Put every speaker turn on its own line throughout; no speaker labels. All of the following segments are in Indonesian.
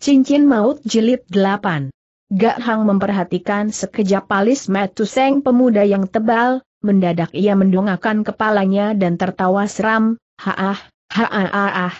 Cincin Maut Jilid 8 Gak Hang memperhatikan sekejap alis palis seng pemuda yang tebal, mendadak ia mendongakkan kepalanya dan tertawa seram, haah, haah,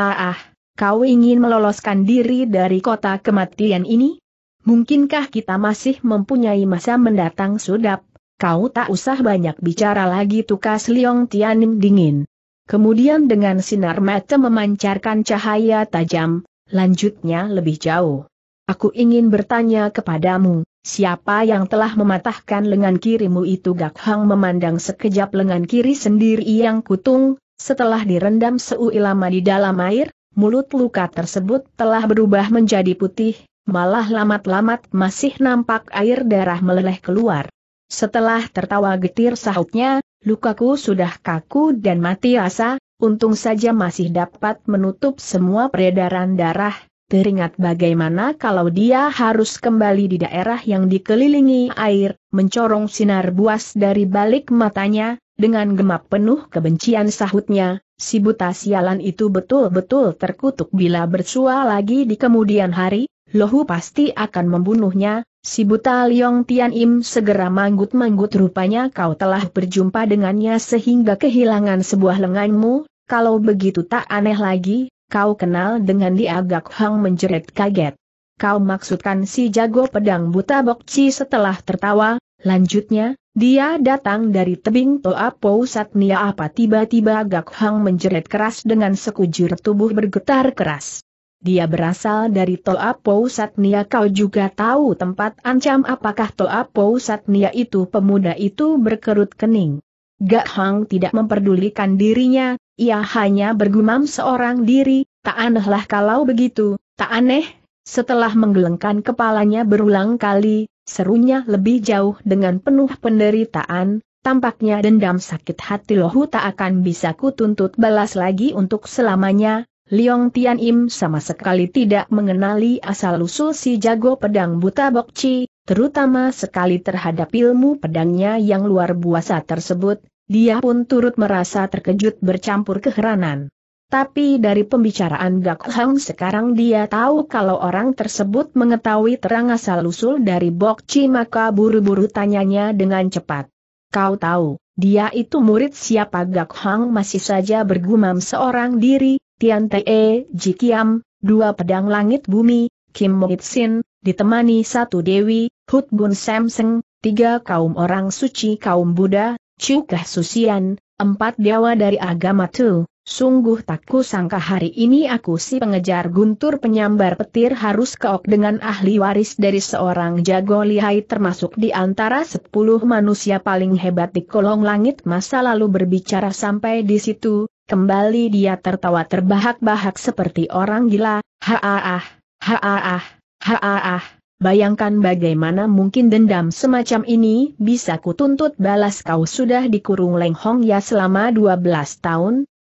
haah, kau ingin meloloskan diri dari kota kematian ini? Mungkinkah kita masih mempunyai masa mendatang sudap? Kau tak usah banyak bicara lagi tukas Liong Tianim dingin. Kemudian dengan sinar mata memancarkan cahaya tajam, Lanjutnya lebih jauh. Aku ingin bertanya kepadamu, siapa yang telah mematahkan lengan kirimu itu Gak Hang memandang sekejap lengan kiri sendiri yang kutung, setelah direndam seui lama di dalam air, mulut luka tersebut telah berubah menjadi putih, malah lamat-lamat masih nampak air darah meleleh keluar. Setelah tertawa getir sahutnya, lukaku sudah kaku dan mati asa, untung saja masih dapat menutup semua peredaran darah, teringat bagaimana kalau dia harus kembali di daerah yang dikelilingi air, mencorong sinar buas dari balik matanya, dengan gemap penuh kebencian sahutnya, si buta sialan itu betul-betul terkutuk bila bersua lagi di kemudian hari, Lohu pasti akan membunuhnya, si buta Liong Tian Im segera manggut-manggut rupanya kau telah berjumpa dengannya sehingga kehilangan sebuah lenganmu, kalau begitu tak aneh lagi, kau kenal dengan dia Gak Hang menjerit kaget. Kau maksudkan si jago pedang buta Bokci setelah tertawa, lanjutnya, dia datang dari tebing Toa Pousat nia apa tiba-tiba Gak Hang menjerit keras dengan sekujur tubuh bergetar keras. Dia berasal dari Toa Pousat nia kau juga tahu tempat ancam apakah Toa Pousat nia itu pemuda itu berkerut kening. Gak Hang tidak memperdulikan dirinya, ia hanya bergumam seorang diri, tak anehlah kalau begitu, tak aneh, setelah menggelengkan kepalanya berulang kali, serunya lebih jauh dengan penuh penderitaan, tampaknya dendam sakit hati Lohu tak akan bisa kutuntut balas lagi untuk selamanya, Liong Tian Im sama sekali tidak mengenali asal-usul si jago pedang buta Bokci, terutama sekali terhadap ilmu pedangnya yang luar biasa tersebut, dia pun turut merasa terkejut bercampur keheranan. Tapi dari pembicaraan Gak Hang sekarang dia tahu kalau orang tersebut mengetahui terang asal-usul dari Bok Chi maka buru-buru tanyanya dengan cepat. Kau tahu, dia itu murid siapa Gak Hang masih saja bergumam seorang diri, Tian Te Jikiam, dua pedang langit bumi, Kim Mohit Sin, ditemani satu dewi, Hut Bun Samseng, tiga kaum orang suci kaum Buddha, Cukah Susian, empat dewa dari agama Tu, sungguh tak sangka hari ini aku si pengejar guntur penyambar petir harus keok dengan ahli waris dari seorang jago lihai termasuk di antara sepuluh manusia paling hebat di kolong langit masa lalu berbicara sampai di situ, kembali dia tertawa terbahak-bahak seperti orang gila, ha ah ah, ha -ha -ha ha -ha -ha. Bayangkan bagaimana mungkin dendam semacam ini bisa kutuntut balas kau sudah dikurung Leng Hong ya selama 12 tahun.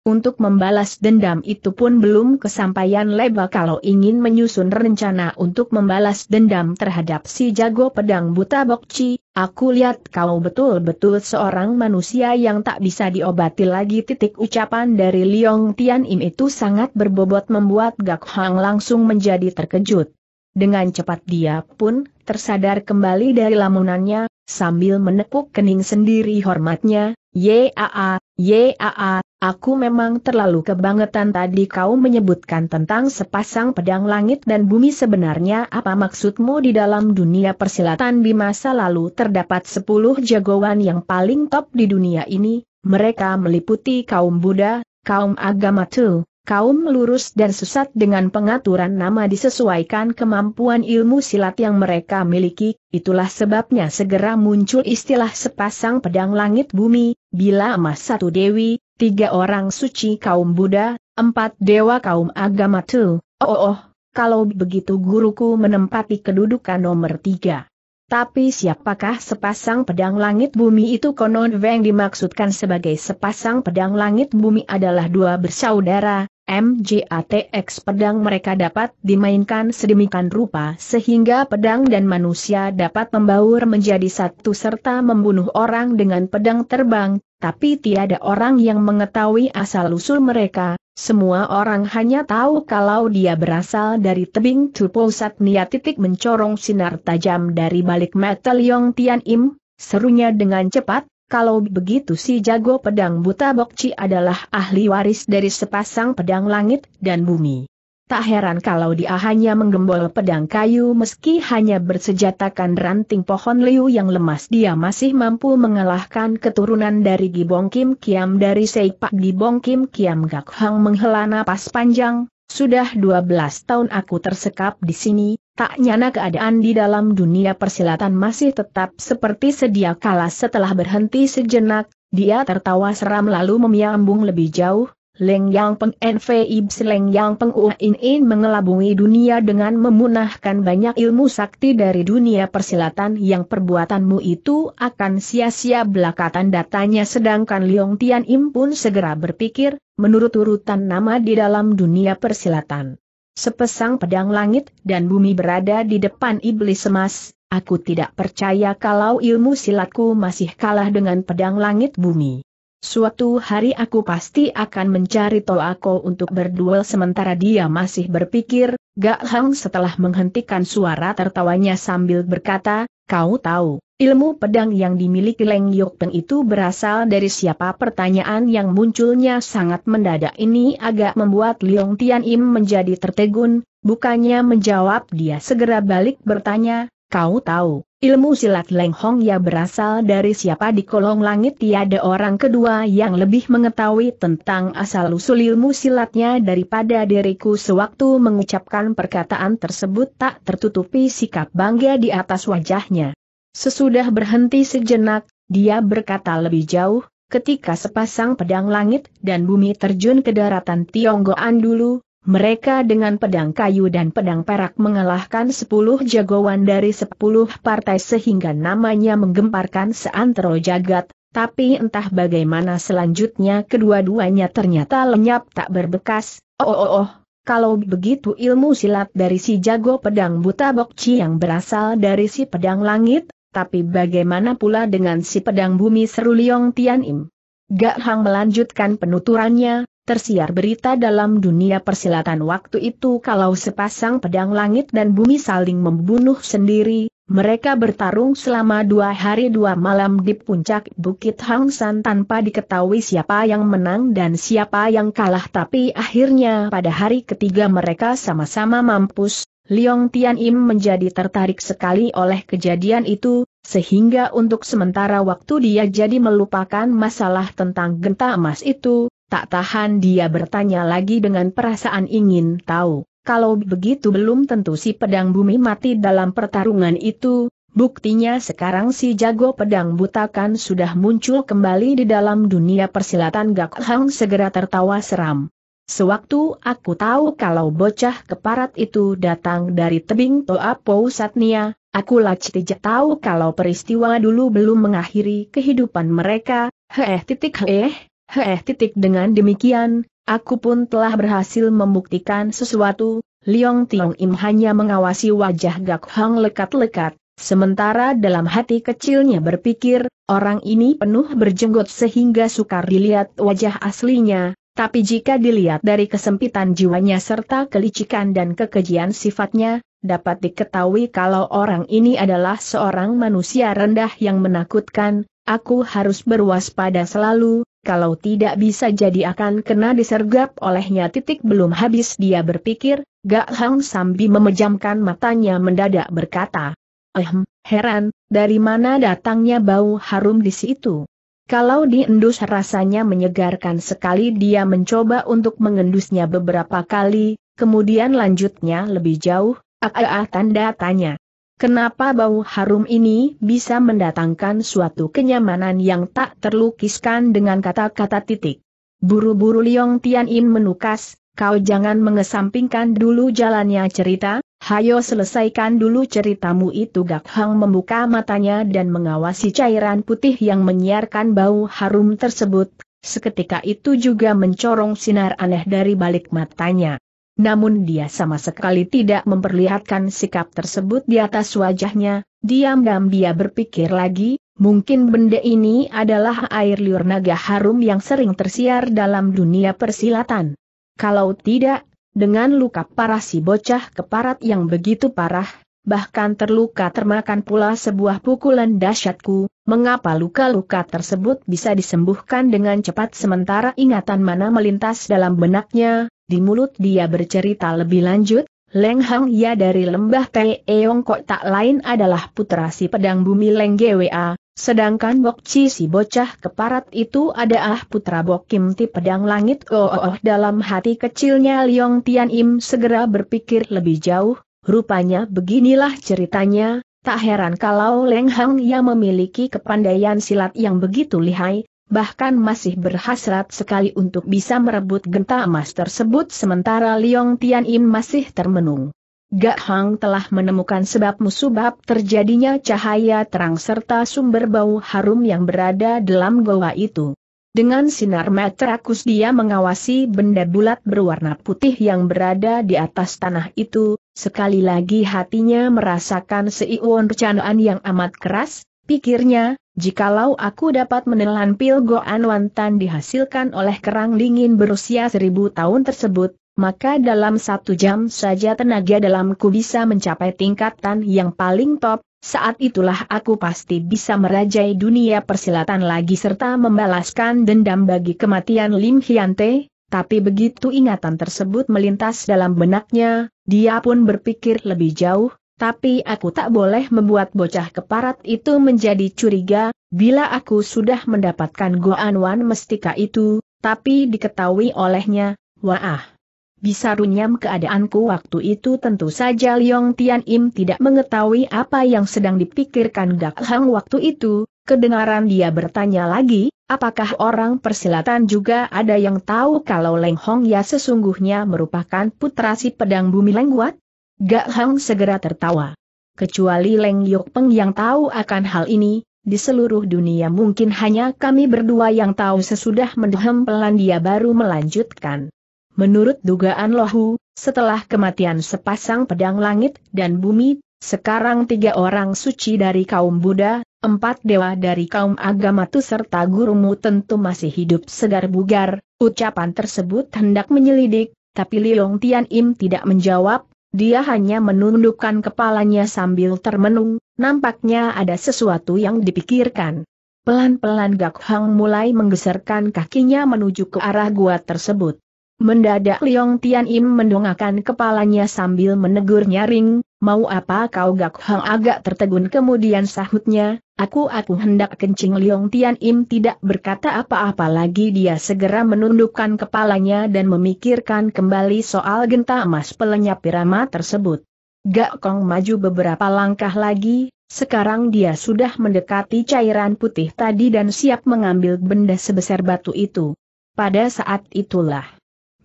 Untuk membalas dendam itu pun belum kesampaian lebar kalau ingin menyusun rencana untuk membalas dendam terhadap si jago pedang buta Bokci, aku lihat kau betul-betul seorang manusia yang tak bisa diobati lagi titik ucapan dari Liong Tian Im itu sangat berbobot membuat Gak Hang langsung menjadi terkejut. Dengan cepat dia pun tersadar kembali dari lamunannya, sambil menepuk kening sendiri hormatnya, Yaa, Yaa, aku memang terlalu kebangetan tadi kau menyebutkan tentang sepasang pedang langit dan bumi sebenarnya apa maksudmu di dalam dunia persilatan di masa lalu terdapat sepuluh jagoan yang paling top di dunia ini, mereka meliputi kaum Buddha, kaum agama tuh kaum lurus dan sesat dengan pengaturan nama disesuaikan kemampuan ilmu silat yang mereka miliki, itulah sebabnya segera muncul istilah sepasang pedang langit bumi, bila emas satu dewi, tiga orang suci kaum Buddha, empat dewa kaum agama tu, oh oh, oh kalau begitu guruku menempati kedudukan nomor tiga. Tapi siapakah sepasang pedang langit bumi itu konon Weng dimaksudkan sebagai sepasang pedang langit bumi adalah dua bersaudara, MJATX pedang mereka dapat dimainkan sedemikian rupa sehingga pedang dan manusia dapat membaur menjadi satu serta membunuh orang dengan pedang terbang, tapi tiada orang yang mengetahui asal-usul mereka, semua orang hanya tahu kalau dia berasal dari tebing Tupul niat titik mencorong sinar tajam dari balik metal Yong Tian Im, serunya dengan cepat, kalau begitu si jago pedang buta Bokci adalah ahli waris dari sepasang pedang langit dan bumi. Tak heran kalau dia hanya menggembol pedang kayu meski hanya bersejatakan ranting pohon liu yang lemas dia masih mampu mengalahkan keturunan dari Gibong Kim Kiam dari Seipak Gibong Kim Kiam Gak Hang menghela napas panjang, sudah 12 tahun aku tersekap di sini, Tak nyana keadaan di dalam dunia persilatan masih tetap seperti sedia kala setelah berhenti sejenak, dia tertawa seram lalu memiambung lebih jauh, Leng Yang Peng Nvib Leng Yang Peng In In mengelabungi dunia dengan memunahkan banyak ilmu sakti dari dunia persilatan yang perbuatanmu itu akan sia-sia belakatan datanya sedangkan Leong Tian Im pun segera berpikir, menurut urutan nama di dalam dunia persilatan. Sepesang pedang langit dan bumi berada di depan iblis emas, aku tidak percaya kalau ilmu silatku masih kalah dengan pedang langit bumi. Suatu hari aku pasti akan mencari Toako untuk berduel sementara dia masih berpikir, Gak Hang setelah menghentikan suara tertawanya sambil berkata, kau tahu, Ilmu pedang yang dimiliki Leng Yokpeng itu berasal dari siapa pertanyaan yang munculnya sangat mendadak ini agak membuat Liong Tian Im menjadi tertegun, bukannya menjawab dia segera balik bertanya, kau tahu, ilmu silat Leng Hong ya berasal dari siapa di kolong langit tiada orang kedua yang lebih mengetahui tentang asal-usul ilmu silatnya daripada diriku sewaktu mengucapkan perkataan tersebut tak tertutupi sikap bangga di atas wajahnya. Sesudah berhenti sejenak, dia berkata lebih jauh, ketika sepasang pedang langit dan bumi terjun ke daratan Tionggoan dulu, mereka dengan pedang kayu dan pedang perak mengalahkan sepuluh jagoan dari sepuluh partai sehingga namanya menggemparkan seantero jagat, tapi entah bagaimana selanjutnya kedua-duanya ternyata lenyap tak berbekas, oh oh oh, oh kalau begitu ilmu silat dari si jago pedang buta bokci yang berasal dari si pedang langit, tapi bagaimana pula dengan si pedang bumi seru Liong Tian Im? Gak Hang melanjutkan penuturannya, tersiar berita dalam dunia persilatan waktu itu kalau sepasang pedang langit dan bumi saling membunuh sendiri, mereka bertarung selama dua hari dua malam di puncak Bukit Hang San tanpa diketahui siapa yang menang dan siapa yang kalah tapi akhirnya pada hari ketiga mereka sama-sama mampus, Liong Tian Im menjadi tertarik sekali oleh kejadian itu, sehingga untuk sementara waktu dia jadi melupakan masalah tentang genta emas itu, tak tahan dia bertanya lagi dengan perasaan ingin tahu, kalau begitu belum tentu si pedang bumi mati dalam pertarungan itu, buktinya sekarang si jago pedang butakan sudah muncul kembali di dalam dunia persilatan Gak Hang segera tertawa seram. Sewaktu aku tahu kalau bocah keparat itu datang dari tebing Toa Pou Satnia, aku tidak tahu kalau peristiwa dulu belum mengakhiri kehidupan mereka, heeh titik heeh, heeh titik dengan demikian, aku pun telah berhasil membuktikan sesuatu, Liong Tiong Im hanya mengawasi wajah Gak Hang lekat-lekat, Sementara dalam hati kecilnya berpikir, orang ini penuh berjenggot sehingga sukar dilihat wajah aslinya, tapi jika dilihat dari kesempitan jiwanya serta kelicikan dan kekejian sifatnya, dapat diketahui kalau orang ini adalah seorang manusia rendah yang menakutkan, aku harus berwaspada selalu, kalau tidak bisa jadi akan kena disergap olehnya titik belum habis dia berpikir, Gak Hang Sambi memejamkan matanya mendadak berkata, Ehm, heran, dari mana datangnya bau harum di situ? Kalau diendus rasanya menyegarkan sekali dia mencoba untuk mengendusnya beberapa kali, kemudian lanjutnya lebih jauh, ah tanda tanya. Kenapa bau harum ini bisa mendatangkan suatu kenyamanan yang tak terlukiskan dengan kata-kata titik. Buru-buru Liong Tian In menukas, kau jangan mengesampingkan dulu jalannya cerita, Hayo selesaikan dulu ceritamu itu Gak Hang membuka matanya dan mengawasi cairan putih yang menyiarkan bau harum tersebut, seketika itu juga mencorong sinar aneh dari balik matanya. Namun dia sama sekali tidak memperlihatkan sikap tersebut di atas wajahnya, diam-diam dia berpikir lagi, mungkin benda ini adalah air liur naga harum yang sering tersiar dalam dunia persilatan. Kalau tidak, dengan luka parah si bocah keparat yang begitu parah, bahkan terluka termakan pula sebuah pukulan dahsyatku, mengapa luka-luka tersebut bisa disembuhkan dengan cepat sementara ingatan mana melintas dalam benaknya, di mulut dia bercerita lebih lanjut, Leng Hang Ya dari lembah Eong Kok tak lain adalah putra si pedang bumi Leng Gwa, Sedangkan Bok Chi si bocah keparat itu adalah putra Bok Kim Ti Pedang Langit oh, oh, oh dalam hati kecilnya Liong Tian Im segera berpikir lebih jauh, rupanya beginilah ceritanya, tak heran kalau Leng Hang yang memiliki kepandaian silat yang begitu lihai, bahkan masih berhasrat sekali untuk bisa merebut genta emas tersebut sementara Liong Tian Im masih termenung. Gak Hang telah menemukan sebab musubab terjadinya cahaya terang serta sumber bau harum yang berada dalam goa itu. Dengan sinar matrakus dia mengawasi benda bulat berwarna putih yang berada di atas tanah itu, sekali lagi hatinya merasakan seiwon rencanaan yang amat keras, pikirnya, jikalau aku dapat menelan pil goan wantan dihasilkan oleh kerang dingin berusia seribu tahun tersebut, maka dalam satu jam saja tenaga dalamku bisa mencapai tingkatan yang paling top, saat itulah aku pasti bisa merajai dunia persilatan lagi serta membalaskan dendam bagi kematian Lim Hyante, tapi begitu ingatan tersebut melintas dalam benaknya, dia pun berpikir lebih jauh, tapi aku tak boleh membuat bocah keparat itu menjadi curiga, bila aku sudah mendapatkan Goan Wan Mestika itu, tapi diketahui olehnya, wah bisa runyam keadaanku waktu itu tentu saja Liong Tian Im tidak mengetahui apa yang sedang dipikirkan Gak Hang waktu itu, kedengaran dia bertanya lagi, apakah orang persilatan juga ada yang tahu kalau Leng Hong Ya sesungguhnya merupakan putra si pedang bumi lengguat? Gak Hang segera tertawa. Kecuali Leng Yok Peng yang tahu akan hal ini, di seluruh dunia mungkin hanya kami berdua yang tahu sesudah mendehem pelan dia baru melanjutkan. Menurut dugaan Lohu, setelah kematian sepasang pedang langit dan bumi, sekarang tiga orang suci dari kaum Buddha, empat dewa dari kaum agama tu serta gurumu tentu masih hidup segar bugar, ucapan tersebut hendak menyelidik, tapi Liong Tian Im tidak menjawab, dia hanya menundukkan kepalanya sambil termenung, nampaknya ada sesuatu yang dipikirkan. Pelan-pelan Gak Hang mulai menggeserkan kakinya menuju ke arah gua tersebut. Mendadak Liong Tian Im mendongakkan kepalanya sambil menegur nyaring, mau apa kau Gak Hang agak tertegun kemudian sahutnya, aku-aku hendak kencing Liong Tian Im tidak berkata apa-apa lagi dia segera menundukkan kepalanya dan memikirkan kembali soal genta emas pelenyap pirama tersebut. Gak Kong maju beberapa langkah lagi, sekarang dia sudah mendekati cairan putih tadi dan siap mengambil benda sebesar batu itu. Pada saat itulah,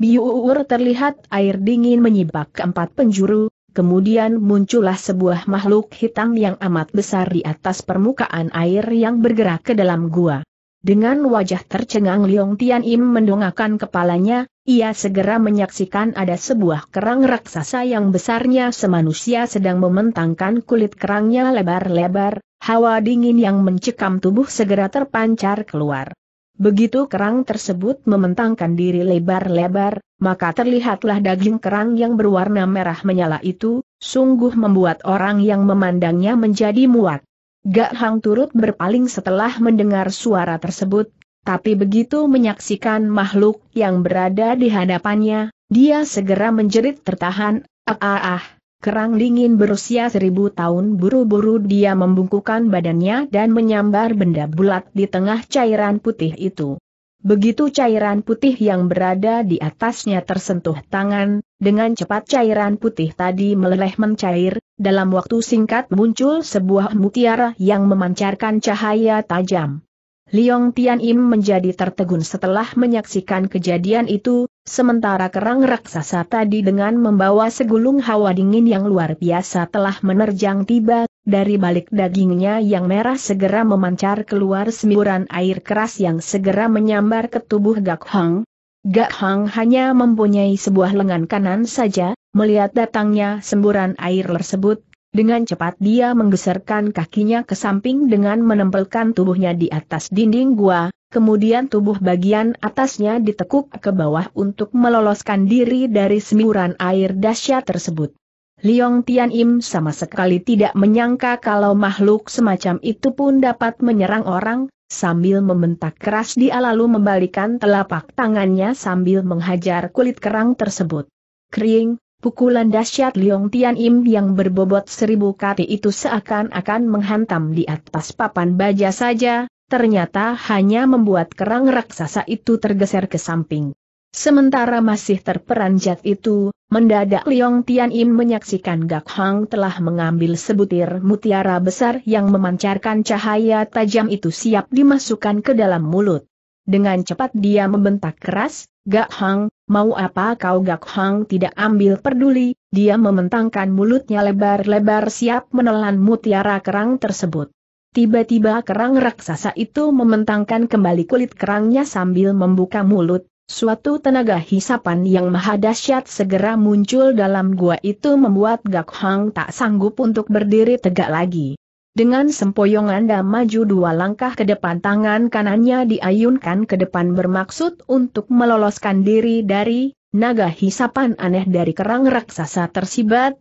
Biuur terlihat air dingin menyibak keempat penjuru, kemudian muncullah sebuah makhluk hitam yang amat besar di atas permukaan air yang bergerak ke dalam gua. Dengan wajah tercengang Liong Tian Im mendongakkan kepalanya, ia segera menyaksikan ada sebuah kerang raksasa yang besarnya semanusia sedang mementangkan kulit kerangnya lebar-lebar, hawa dingin yang mencekam tubuh segera terpancar keluar. Begitu kerang tersebut mementangkan diri lebar-lebar, maka terlihatlah daging kerang yang berwarna merah menyala itu, sungguh membuat orang yang memandangnya menjadi muak. Gak Hang turut berpaling setelah mendengar suara tersebut, tapi begitu menyaksikan makhluk yang berada di hadapannya, dia segera menjerit tertahan, ah ah ah. Kerang dingin berusia seribu tahun buru-buru dia membungkukan badannya dan menyambar benda bulat di tengah cairan putih itu. Begitu cairan putih yang berada di atasnya tersentuh tangan, dengan cepat cairan putih tadi meleleh mencair, dalam waktu singkat muncul sebuah mutiara yang memancarkan cahaya tajam. Liong Tian Im menjadi tertegun setelah menyaksikan kejadian itu, sementara kerang raksasa tadi dengan membawa segulung hawa dingin yang luar biasa telah menerjang tiba, dari balik dagingnya yang merah segera memancar keluar semburan air keras yang segera menyambar ke tubuh Gak Hang. Gak Hang hanya mempunyai sebuah lengan kanan saja, melihat datangnya semburan air tersebut, dengan cepat dia menggeserkan kakinya ke samping dengan menempelkan tubuhnya di atas dinding gua, kemudian tubuh bagian atasnya ditekuk ke bawah untuk meloloskan diri dari semburan air dahsyat tersebut. Liong Tian Im sama sekali tidak menyangka kalau makhluk semacam itu pun dapat menyerang orang, sambil membentak keras dia lalu membalikan telapak tangannya sambil menghajar kulit kerang tersebut. Kering, Pukulan dahsyat Liong Tian Im yang berbobot seribu kati itu seakan-akan menghantam di atas papan baja saja, ternyata hanya membuat kerang raksasa itu tergeser ke samping. Sementara masih terperanjat itu, mendadak Liong Tian Im menyaksikan Gak Hang telah mengambil sebutir mutiara besar yang memancarkan cahaya tajam itu siap dimasukkan ke dalam mulut. Dengan cepat dia membentak keras, Gak Hang, mau apa kau Gak Hang tidak ambil peduli, dia mementangkan mulutnya lebar-lebar siap menelan mutiara kerang tersebut. Tiba-tiba kerang raksasa itu mementangkan kembali kulit kerangnya sambil membuka mulut, suatu tenaga hisapan yang maha dahsyat segera muncul dalam gua itu membuat Gak Hang tak sanggup untuk berdiri tegak lagi. Dengan sempoyongan dan maju dua langkah ke depan tangan kanannya diayunkan ke depan bermaksud untuk meloloskan diri dari naga hisapan aneh dari kerang raksasa tersibat.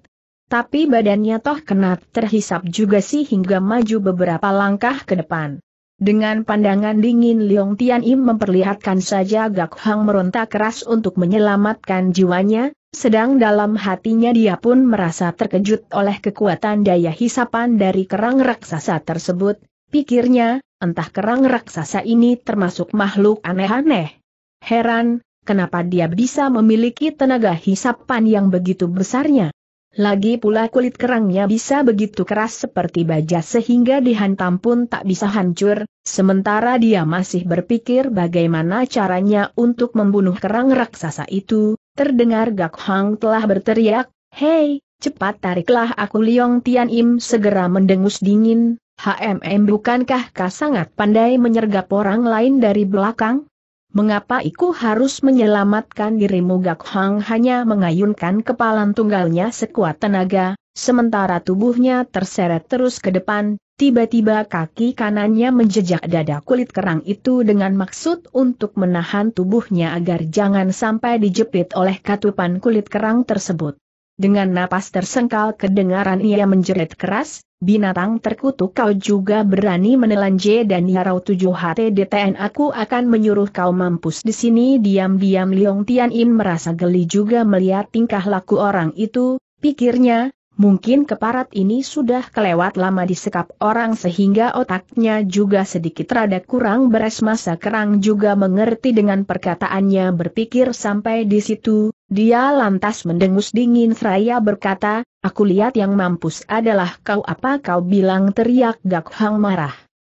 Tapi badannya toh kena terhisap juga sih hingga maju beberapa langkah ke depan. Dengan pandangan dingin Leong Tian Im memperlihatkan saja Gak Hang meronta keras untuk menyelamatkan jiwanya, sedang dalam hatinya dia pun merasa terkejut oleh kekuatan daya hisapan dari kerang raksasa tersebut, pikirnya, entah kerang raksasa ini termasuk makhluk aneh-aneh. Heran, kenapa dia bisa memiliki tenaga hisapan yang begitu besarnya? Lagi pula kulit kerangnya bisa begitu keras seperti baja sehingga dihantam pun tak bisa hancur, sementara dia masih berpikir bagaimana caranya untuk membunuh kerang raksasa itu, Terdengar Gak Hang telah berteriak, Hei, cepat tariklah aku Liong Tian Im segera mendengus dingin, HMM bukankah kau sangat pandai menyergap orang lain dari belakang? Mengapa iku harus menyelamatkan dirimu Gak Hang hanya mengayunkan kepalan tunggalnya sekuat tenaga, sementara tubuhnya terseret terus ke depan, Tiba-tiba kaki kanannya menjejak dada kulit kerang itu dengan maksud untuk menahan tubuhnya agar jangan sampai dijepit oleh katupan kulit kerang tersebut. Dengan napas tersengkal kedengaran ia menjerit keras, binatang terkutuk kau juga berani menelan J dan Yarau 7 HTDTN aku akan menyuruh kau mampus di sini diam-diam Liong Tian In merasa geli juga melihat tingkah laku orang itu, pikirnya, Mungkin keparat ini sudah kelewat lama disekap orang sehingga otaknya juga sedikit rada kurang beres masa kerang juga mengerti dengan perkataannya berpikir sampai di situ, dia lantas mendengus dingin seraya berkata, aku lihat yang mampus adalah kau apa kau bilang teriak Gak Hang marah.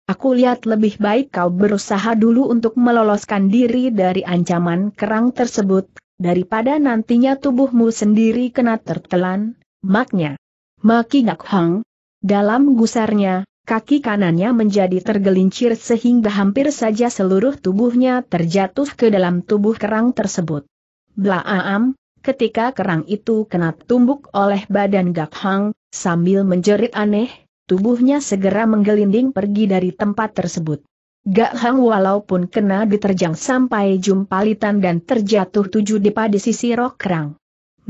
Aku lihat lebih baik kau berusaha dulu untuk meloloskan diri dari ancaman kerang tersebut, daripada nantinya tubuhmu sendiri kena tertelan, maknya. Maki Gak Hang. Dalam gusarnya, kaki kanannya menjadi tergelincir sehingga hampir saja seluruh tubuhnya terjatuh ke dalam tubuh kerang tersebut. Blaam, ketika kerang itu kena tumbuk oleh badan Gak Hang, sambil menjerit aneh, tubuhnya segera menggelinding pergi dari tempat tersebut. Gak Hang walaupun kena diterjang sampai jumpalitan dan terjatuh tujuh depa di sisi rok kerang.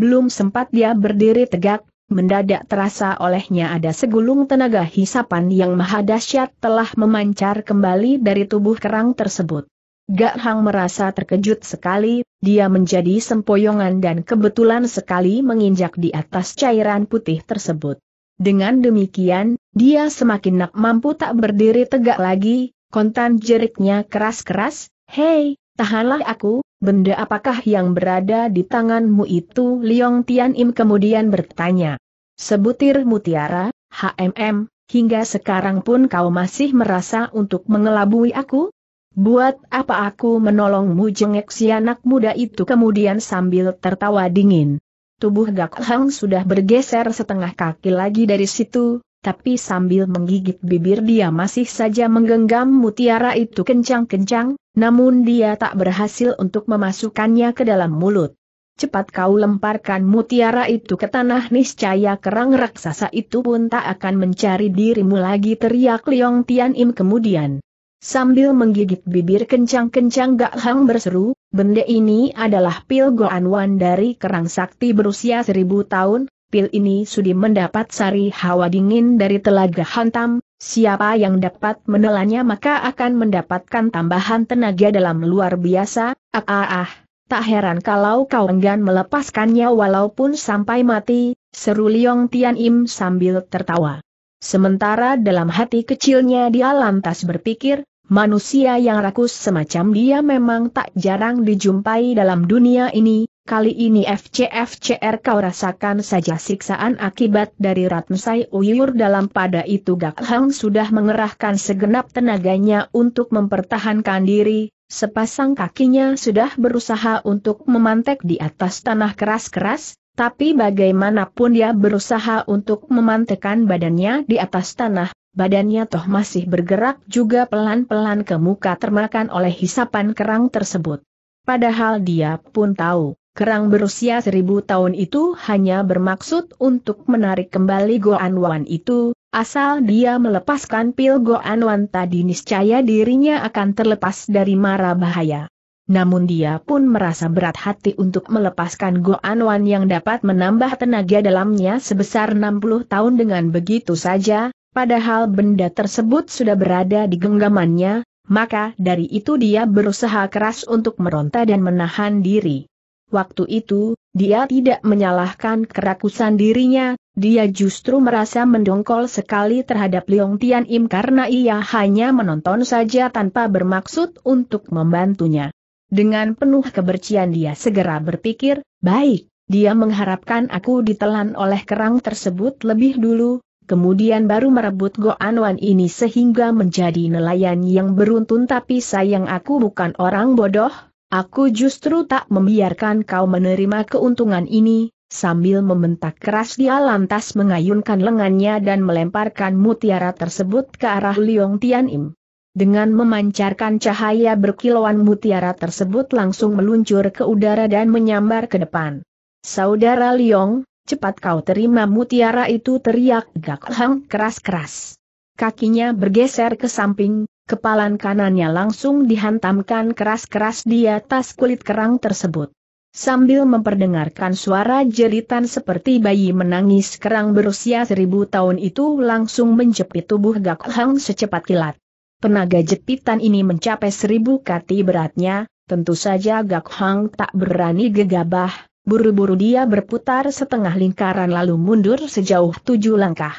Belum sempat dia berdiri tegak, mendadak terasa olehnya ada segulung tenaga hisapan yang maha dahsyat telah memancar kembali dari tubuh kerang tersebut. Gak Hang merasa terkejut sekali, dia menjadi sempoyongan dan kebetulan sekali menginjak di atas cairan putih tersebut. Dengan demikian, dia semakin nak mampu tak berdiri tegak lagi, kontan jeriknya keras-keras, Hei, Tahanlah aku, benda apakah yang berada di tanganmu itu? Liong Tian Im kemudian bertanya. Sebutir mutiara, HMM, hingga sekarang pun kau masih merasa untuk mengelabui aku? Buat apa aku menolongmu jengek si anak muda itu kemudian sambil tertawa dingin. Tubuh Gak Hang sudah bergeser setengah kaki lagi dari situ, tapi sambil menggigit bibir dia masih saja menggenggam mutiara itu kencang-kencang, namun dia tak berhasil untuk memasukkannya ke dalam mulut. Cepat kau lemparkan mutiara itu ke tanah niscaya kerang raksasa itu pun tak akan mencari dirimu lagi teriak Liong Tian Im kemudian. Sambil menggigit bibir kencang-kencang Gak Hang berseru, benda ini adalah pil Goan Wan dari kerang sakti berusia seribu tahun, pil ini sudi mendapat sari hawa dingin dari telaga hantam, Siapa yang dapat menelannya maka akan mendapatkan tambahan tenaga dalam luar biasa, ah ah ah. Tak heran kalau kau enggan melepaskannya walaupun sampai mati, seru Liong Tian Im sambil tertawa. Sementara dalam hati kecilnya dia lantas berpikir, manusia yang rakus semacam dia memang tak jarang dijumpai dalam dunia ini, Kali ini FCFCR kau rasakan saja siksaan akibat dari Ratmesai Uyur dalam pada itu Gak Hang sudah mengerahkan segenap tenaganya untuk mempertahankan diri, sepasang kakinya sudah berusaha untuk memantek di atas tanah keras-keras, tapi bagaimanapun dia berusaha untuk memantekan badannya di atas tanah, badannya toh masih bergerak juga pelan-pelan ke muka termakan oleh hisapan kerang tersebut. Padahal dia pun tahu, kerang berusia seribu tahun itu hanya bermaksud untuk menarik kembali Goan Wan itu, asal dia melepaskan pil Goan Wan tadi niscaya dirinya akan terlepas dari mara bahaya. Namun dia pun merasa berat hati untuk melepaskan Goan Wan yang dapat menambah tenaga dalamnya sebesar 60 tahun dengan begitu saja, padahal benda tersebut sudah berada di genggamannya, maka dari itu dia berusaha keras untuk meronta dan menahan diri. Waktu itu, dia tidak menyalahkan kerakusan dirinya, dia justru merasa mendongkol sekali terhadap Leong Tian Im karena ia hanya menonton saja tanpa bermaksud untuk membantunya. Dengan penuh kebercian dia segera berpikir, baik, dia mengharapkan aku ditelan oleh kerang tersebut lebih dulu, kemudian baru merebut Go Anwan ini sehingga menjadi nelayan yang beruntun tapi sayang aku bukan orang bodoh, Aku justru tak membiarkan kau menerima keuntungan ini, sambil membentak keras dia lantas mengayunkan lengannya dan melemparkan mutiara tersebut ke arah Liong Tian Im. Dengan memancarkan cahaya berkilauan mutiara tersebut langsung meluncur ke udara dan menyambar ke depan. Saudara Liong, cepat kau terima mutiara itu teriak Gak Hang keras-keras. Kakinya bergeser ke samping, kepalan kanannya langsung dihantamkan keras-keras di atas kulit kerang tersebut. Sambil memperdengarkan suara jeritan seperti bayi menangis kerang berusia seribu tahun itu langsung menjepit tubuh Gak Hang secepat kilat. Tenaga jepitan ini mencapai seribu kati beratnya, tentu saja Gak Hang tak berani gegabah, buru-buru dia berputar setengah lingkaran lalu mundur sejauh tujuh langkah.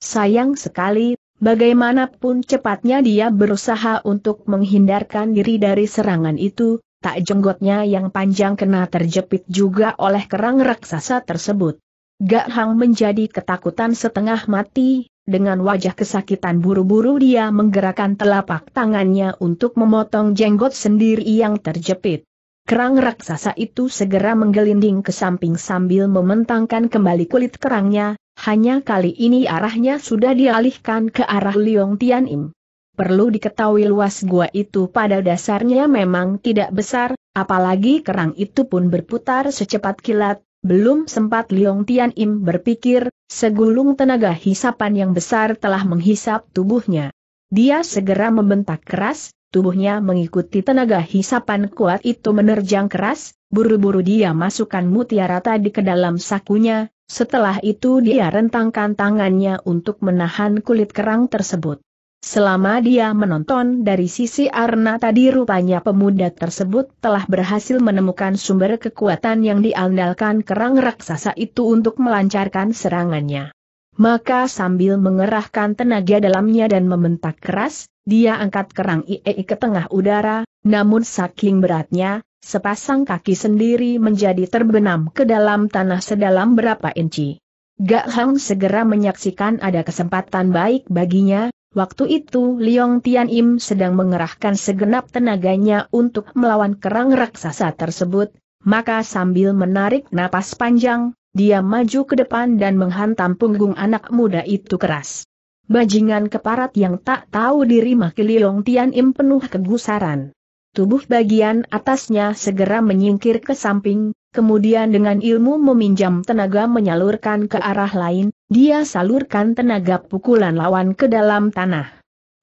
Sayang sekali, Bagaimanapun cepatnya dia berusaha untuk menghindarkan diri dari serangan itu, tak jenggotnya yang panjang kena terjepit juga oleh kerang raksasa tersebut. Gak Hang menjadi ketakutan setengah mati, dengan wajah kesakitan buru-buru dia menggerakkan telapak tangannya untuk memotong jenggot sendiri yang terjepit. Kerang raksasa itu segera menggelinding ke samping sambil mementangkan kembali kulit kerangnya, hanya kali ini arahnya sudah dialihkan ke arah Liong Tian Im. Perlu diketahui luas gua itu pada dasarnya memang tidak besar, apalagi kerang itu pun berputar secepat kilat, belum sempat Liong Tian Im berpikir, segulung tenaga hisapan yang besar telah menghisap tubuhnya. Dia segera membentak keras, tubuhnya mengikuti tenaga hisapan kuat itu menerjang keras, buru-buru dia masukkan mutiara tadi ke dalam sakunya, setelah itu dia rentangkan tangannya untuk menahan kulit kerang tersebut. Selama dia menonton dari sisi Arna tadi rupanya pemuda tersebut telah berhasil menemukan sumber kekuatan yang diandalkan kerang raksasa itu untuk melancarkan serangannya. Maka sambil mengerahkan tenaga dalamnya dan membentak keras, dia angkat kerang IEI ke tengah udara, namun saking beratnya, sepasang kaki sendiri menjadi terbenam ke dalam tanah sedalam berapa inci. Gak Hang segera menyaksikan ada kesempatan baik baginya, waktu itu Liong Tian Im sedang mengerahkan segenap tenaganya untuk melawan kerang raksasa tersebut, maka sambil menarik napas panjang, dia maju ke depan dan menghantam punggung anak muda itu keras. Bajingan keparat yang tak tahu diri maki Liong Tian Im penuh kegusaran tubuh bagian atasnya segera menyingkir ke samping, kemudian dengan ilmu meminjam tenaga menyalurkan ke arah lain, dia salurkan tenaga pukulan lawan ke dalam tanah.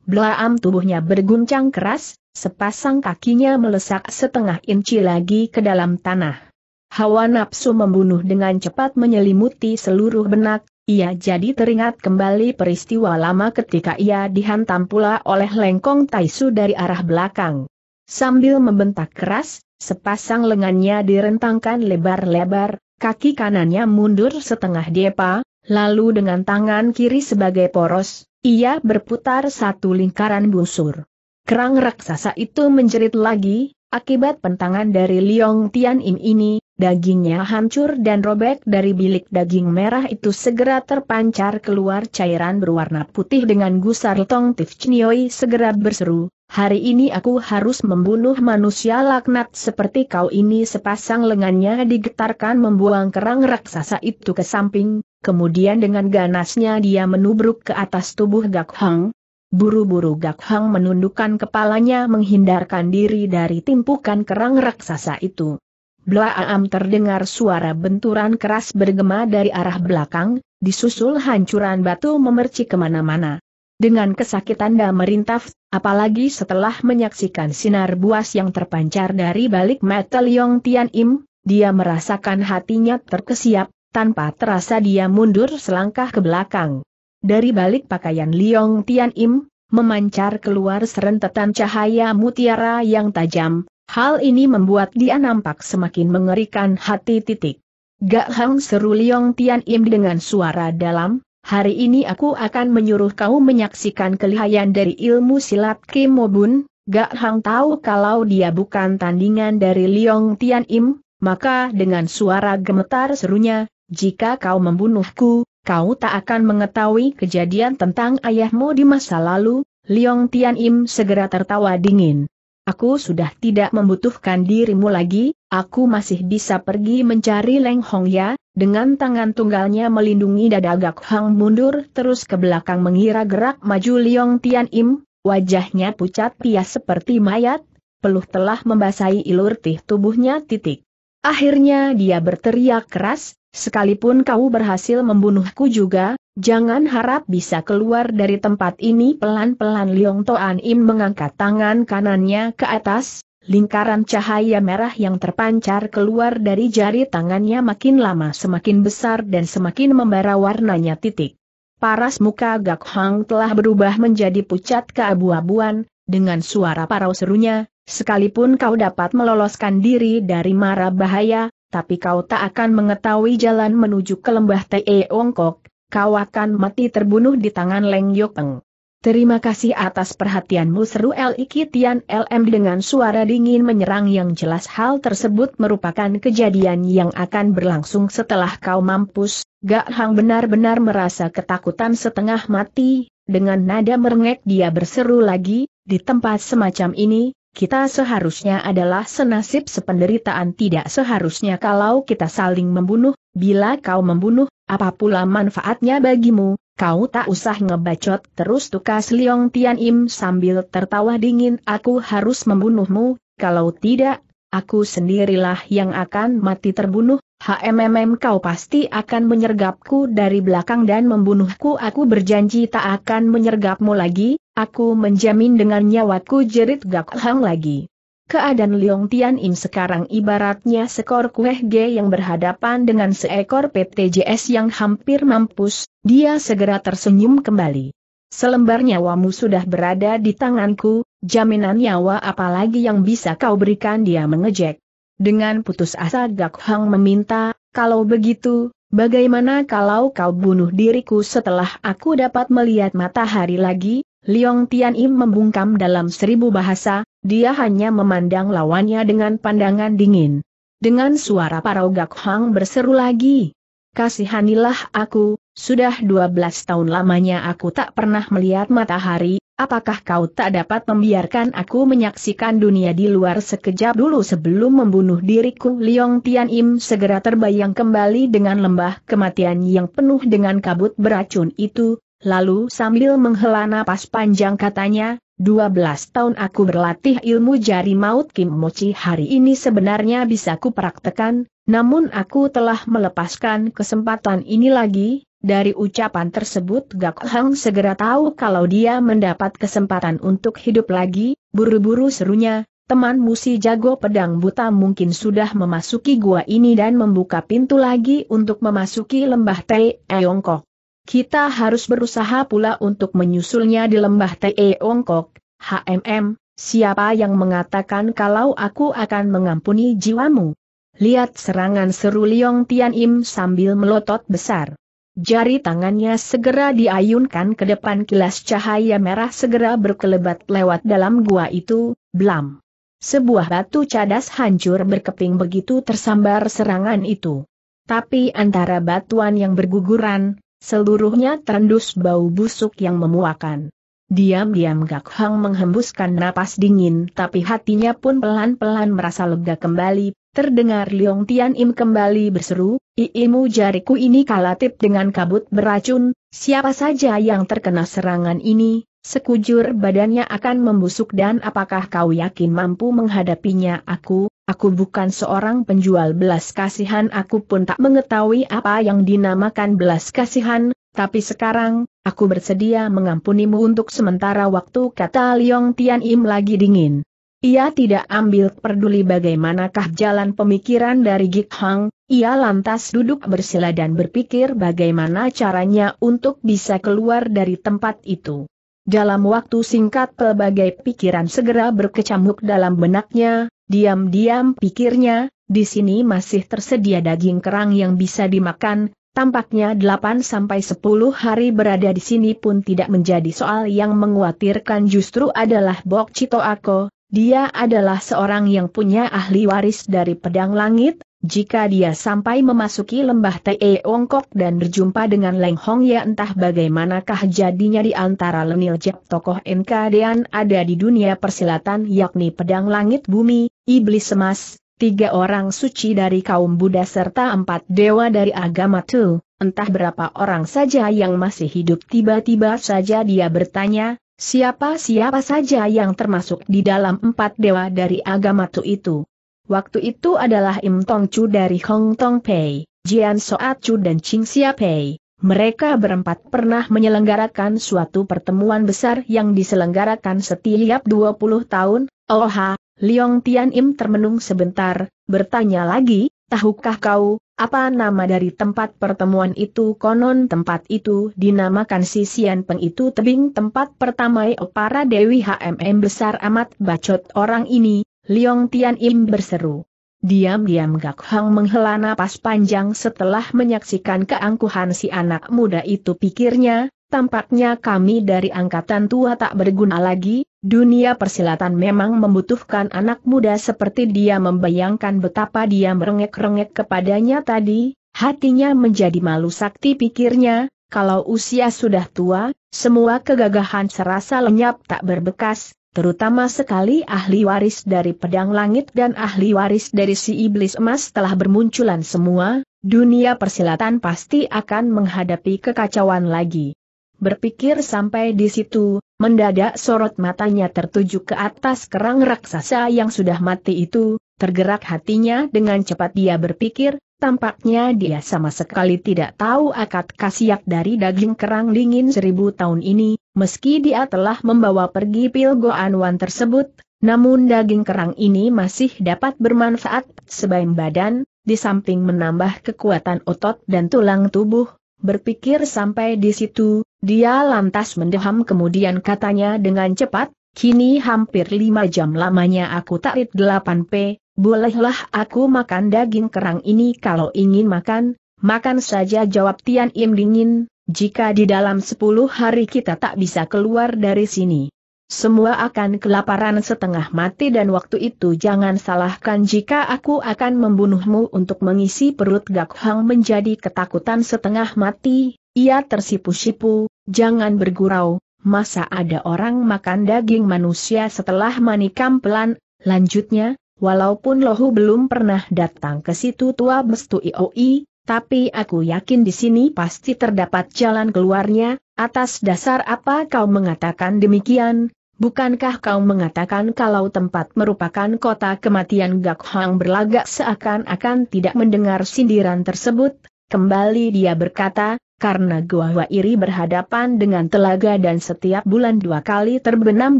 Blaam tubuhnya berguncang keras, sepasang kakinya melesak setengah inci lagi ke dalam tanah. Hawa nafsu membunuh dengan cepat menyelimuti seluruh benak, ia jadi teringat kembali peristiwa lama ketika ia dihantam pula oleh lengkong Taisu dari arah belakang. Sambil membentak keras, sepasang lengannya direntangkan lebar-lebar, kaki kanannya mundur setengah depa, lalu dengan tangan kiri sebagai poros, ia berputar satu lingkaran busur. Kerang raksasa itu menjerit lagi, akibat pentangan dari Liong Tian Im ini, dagingnya hancur dan robek dari bilik daging merah itu segera terpancar keluar cairan berwarna putih dengan gusar Tong Tif Chnioi segera berseru, hari ini aku harus membunuh manusia laknat seperti kau ini sepasang lengannya digetarkan membuang kerang raksasa itu ke samping, kemudian dengan ganasnya dia menubruk ke atas tubuh Gak Hang. Buru-buru Gak Hang menundukkan kepalanya menghindarkan diri dari timpukan kerang raksasa itu. Blaam terdengar suara benturan keras bergema dari arah belakang, disusul hancuran batu memercik kemana-mana. Dengan kesakitan dan merintaf, apalagi setelah menyaksikan sinar buas yang terpancar dari balik mata Liong Tian Im, dia merasakan hatinya terkesiap, tanpa terasa dia mundur selangkah ke belakang. Dari balik pakaian Liong Tian Im, memancar keluar serentetan cahaya mutiara yang tajam, hal ini membuat dia nampak semakin mengerikan hati titik. Gak Hang seru Liong Tian Im dengan suara dalam, hari ini aku akan menyuruh kau menyaksikan kelihayan dari ilmu silat Kimobun. Gak Hang tahu kalau dia bukan tandingan dari Liong Tian Im, maka dengan suara gemetar serunya, jika kau membunuhku, kau tak akan mengetahui kejadian tentang ayahmu di masa lalu, Liong Tian Im segera tertawa dingin. Aku sudah tidak membutuhkan dirimu lagi, aku masih bisa pergi mencari Leng Hong Ya, dengan tangan tunggalnya melindungi dada Gak Hang mundur terus ke belakang mengira gerak maju Liong Tian Im, wajahnya pucat pia seperti mayat, peluh telah membasahi ilur tih tubuhnya titik. Akhirnya dia berteriak keras, sekalipun kau berhasil membunuhku juga, jangan harap bisa keluar dari tempat ini pelan-pelan Liong Toan Im mengangkat tangan kanannya ke atas, Lingkaran cahaya merah yang terpancar keluar dari jari tangannya makin lama semakin besar dan semakin membara warnanya titik. Paras muka Gak Hang telah berubah menjadi pucat keabu-abuan, dengan suara parau serunya, sekalipun kau dapat meloloskan diri dari mara bahaya, tapi kau tak akan mengetahui jalan menuju ke lembah Tee Ongkok, kau akan mati terbunuh di tangan Leng Yokeng. Terima kasih atas perhatianmu seru Likitian LM dengan suara dingin menyerang yang jelas hal tersebut merupakan kejadian yang akan berlangsung setelah kau mampus. Gak Hang benar-benar merasa ketakutan setengah mati, dengan nada merengek dia berseru lagi, di tempat semacam ini, kita seharusnya adalah senasib sependeritaan tidak seharusnya kalau kita saling membunuh, bila kau membunuh, apa pula manfaatnya bagimu, kau tak usah ngebacot terus tukas Liong Tian Im sambil tertawa dingin aku harus membunuhmu, kalau tidak, aku sendirilah yang akan mati terbunuh, HMMM kau pasti akan menyergapku dari belakang dan membunuhku aku berjanji tak akan menyergapmu lagi, aku menjamin dengan nyawaku jerit Gak Hang lagi. Keadaan Leong Tian Im sekarang ibaratnya sekor kueh G yang berhadapan dengan seekor PTJS yang hampir mampus, dia segera tersenyum kembali. Selembar nyawamu sudah berada di tanganku, jaminan nyawa apalagi yang bisa kau berikan dia mengejek. Dengan putus asa Gak Hang meminta, kalau begitu, bagaimana kalau kau bunuh diriku setelah aku dapat melihat matahari lagi? Liong Tian Im membungkam dalam seribu bahasa, dia hanya memandang lawannya dengan pandangan dingin. Dengan suara parau Gak Hang berseru lagi. Kasihanilah aku, sudah 12 tahun lamanya aku tak pernah melihat matahari, Apakah kau tak dapat membiarkan aku menyaksikan dunia di luar sekejap dulu sebelum membunuh diriku? Liong Tian Im segera terbayang kembali dengan lembah kematian yang penuh dengan kabut beracun itu, lalu sambil menghela napas panjang katanya, 12 tahun aku berlatih ilmu jari maut Kim Mochi hari ini sebenarnya bisa kupraktekan, namun aku telah melepaskan kesempatan ini lagi, dari ucapan tersebut Gak Hang segera tahu kalau dia mendapat kesempatan untuk hidup lagi, buru-buru serunya, teman musi jago pedang buta mungkin sudah memasuki gua ini dan membuka pintu lagi untuk memasuki lembah Eongkok. Kita harus berusaha pula untuk menyusulnya di lembah Eongkok, HMM, siapa yang mengatakan kalau aku akan mengampuni jiwamu? Lihat serangan seru Liong Tian Im sambil melotot besar. Jari tangannya segera diayunkan ke depan kilas cahaya merah segera berkelebat lewat dalam gua itu, blam. Sebuah batu cadas hancur berkeping begitu tersambar serangan itu. Tapi antara batuan yang berguguran, seluruhnya terendus bau busuk yang memuakan. Diam-diam Gak Hang menghembuskan napas dingin tapi hatinya pun pelan-pelan merasa lega kembali, Terdengar Liong Tian Im kembali berseru, Iimu jariku ini kalatip dengan kabut beracun, siapa saja yang terkena serangan ini, sekujur badannya akan membusuk dan apakah kau yakin mampu menghadapinya aku, aku bukan seorang penjual belas kasihan aku pun tak mengetahui apa yang dinamakan belas kasihan, tapi sekarang, aku bersedia mengampunimu untuk sementara waktu kata Liong Tian Im lagi dingin. Ia tidak ambil peduli bagaimanakah jalan pemikiran dari Gik Hang, ia lantas duduk bersila dan berpikir bagaimana caranya untuk bisa keluar dari tempat itu. Dalam waktu singkat pelbagai pikiran segera berkecamuk dalam benaknya, diam-diam pikirnya, di sini masih tersedia daging kerang yang bisa dimakan, tampaknya 8-10 hari berada di sini pun tidak menjadi soal yang menguatirkan justru adalah Bok Cito Ako, dia adalah seorang yang punya ahli waris dari pedang langit, jika dia sampai memasuki lembah Te Ongkok dan berjumpa dengan Leng Hong ya entah bagaimanakah jadinya di antara lenil Jep tokoh NKDan ada di dunia persilatan yakni pedang langit bumi, iblis emas, tiga orang suci dari kaum Buddha serta empat dewa dari agama Tu, entah berapa orang saja yang masih hidup tiba-tiba saja dia bertanya, Siapa-siapa saja yang termasuk di dalam empat dewa dari agama Tu itu. Waktu itu adalah Im Tong Chu dari Hong Tong Pei, Jian Soat Chu dan Ching Xia Pei. Mereka berempat pernah menyelenggarakan suatu pertemuan besar yang diselenggarakan setiap 20 tahun. Oh ha, Liong Tian Im termenung sebentar, bertanya lagi, tahukah kau, apa nama dari tempat pertemuan itu konon tempat itu dinamakan sisian peng itu tebing tempat pertama para Dewi HMM besar amat bacot orang ini, Liong Tian Im berseru. Diam-diam Gak Hang menghela napas panjang setelah menyaksikan keangkuhan si anak muda itu pikirnya, tampaknya kami dari angkatan tua tak berguna lagi, Dunia persilatan memang membutuhkan anak muda seperti dia membayangkan betapa dia merengek-rengek kepadanya tadi, hatinya menjadi malu sakti pikirnya, kalau usia sudah tua, semua kegagahan serasa lenyap tak berbekas, terutama sekali ahli waris dari pedang langit dan ahli waris dari si iblis emas telah bermunculan semua, dunia persilatan pasti akan menghadapi kekacauan lagi. Berpikir sampai di situ, Mendadak sorot matanya tertuju ke atas kerang raksasa yang sudah mati itu, tergerak hatinya dengan cepat dia berpikir, tampaknya dia sama sekali tidak tahu akad kasiat dari daging kerang dingin seribu tahun ini, meski dia telah membawa pergi pil goanwan tersebut, namun daging kerang ini masih dapat bermanfaat sebaik badan, di samping menambah kekuatan otot dan tulang tubuh, Berpikir sampai di situ, dia lantas mendeham kemudian katanya dengan cepat, kini hampir lima jam lamanya aku tarit delapan p bolehlah aku makan daging kerang ini kalau ingin makan, makan saja jawab Tian Im dingin, jika di dalam sepuluh hari kita tak bisa keluar dari sini, semua akan kelaparan setengah mati dan waktu itu jangan salahkan jika aku akan membunuhmu untuk mengisi perut Gak Hang menjadi ketakutan setengah mati, ia tersipu-sipu, jangan bergurau, masa ada orang makan daging manusia setelah manikam pelan, lanjutnya, walaupun Lohu belum pernah datang ke situ tua bestu IOI, tapi aku yakin di sini pasti terdapat jalan keluarnya, atas dasar apa kau mengatakan demikian, Bukankah kau mengatakan kalau tempat merupakan kota kematian Gak Hang berlagak seakan-akan tidak mendengar sindiran tersebut? Kembali dia berkata, karena Gua iri berhadapan dengan telaga dan setiap bulan dua kali terbenam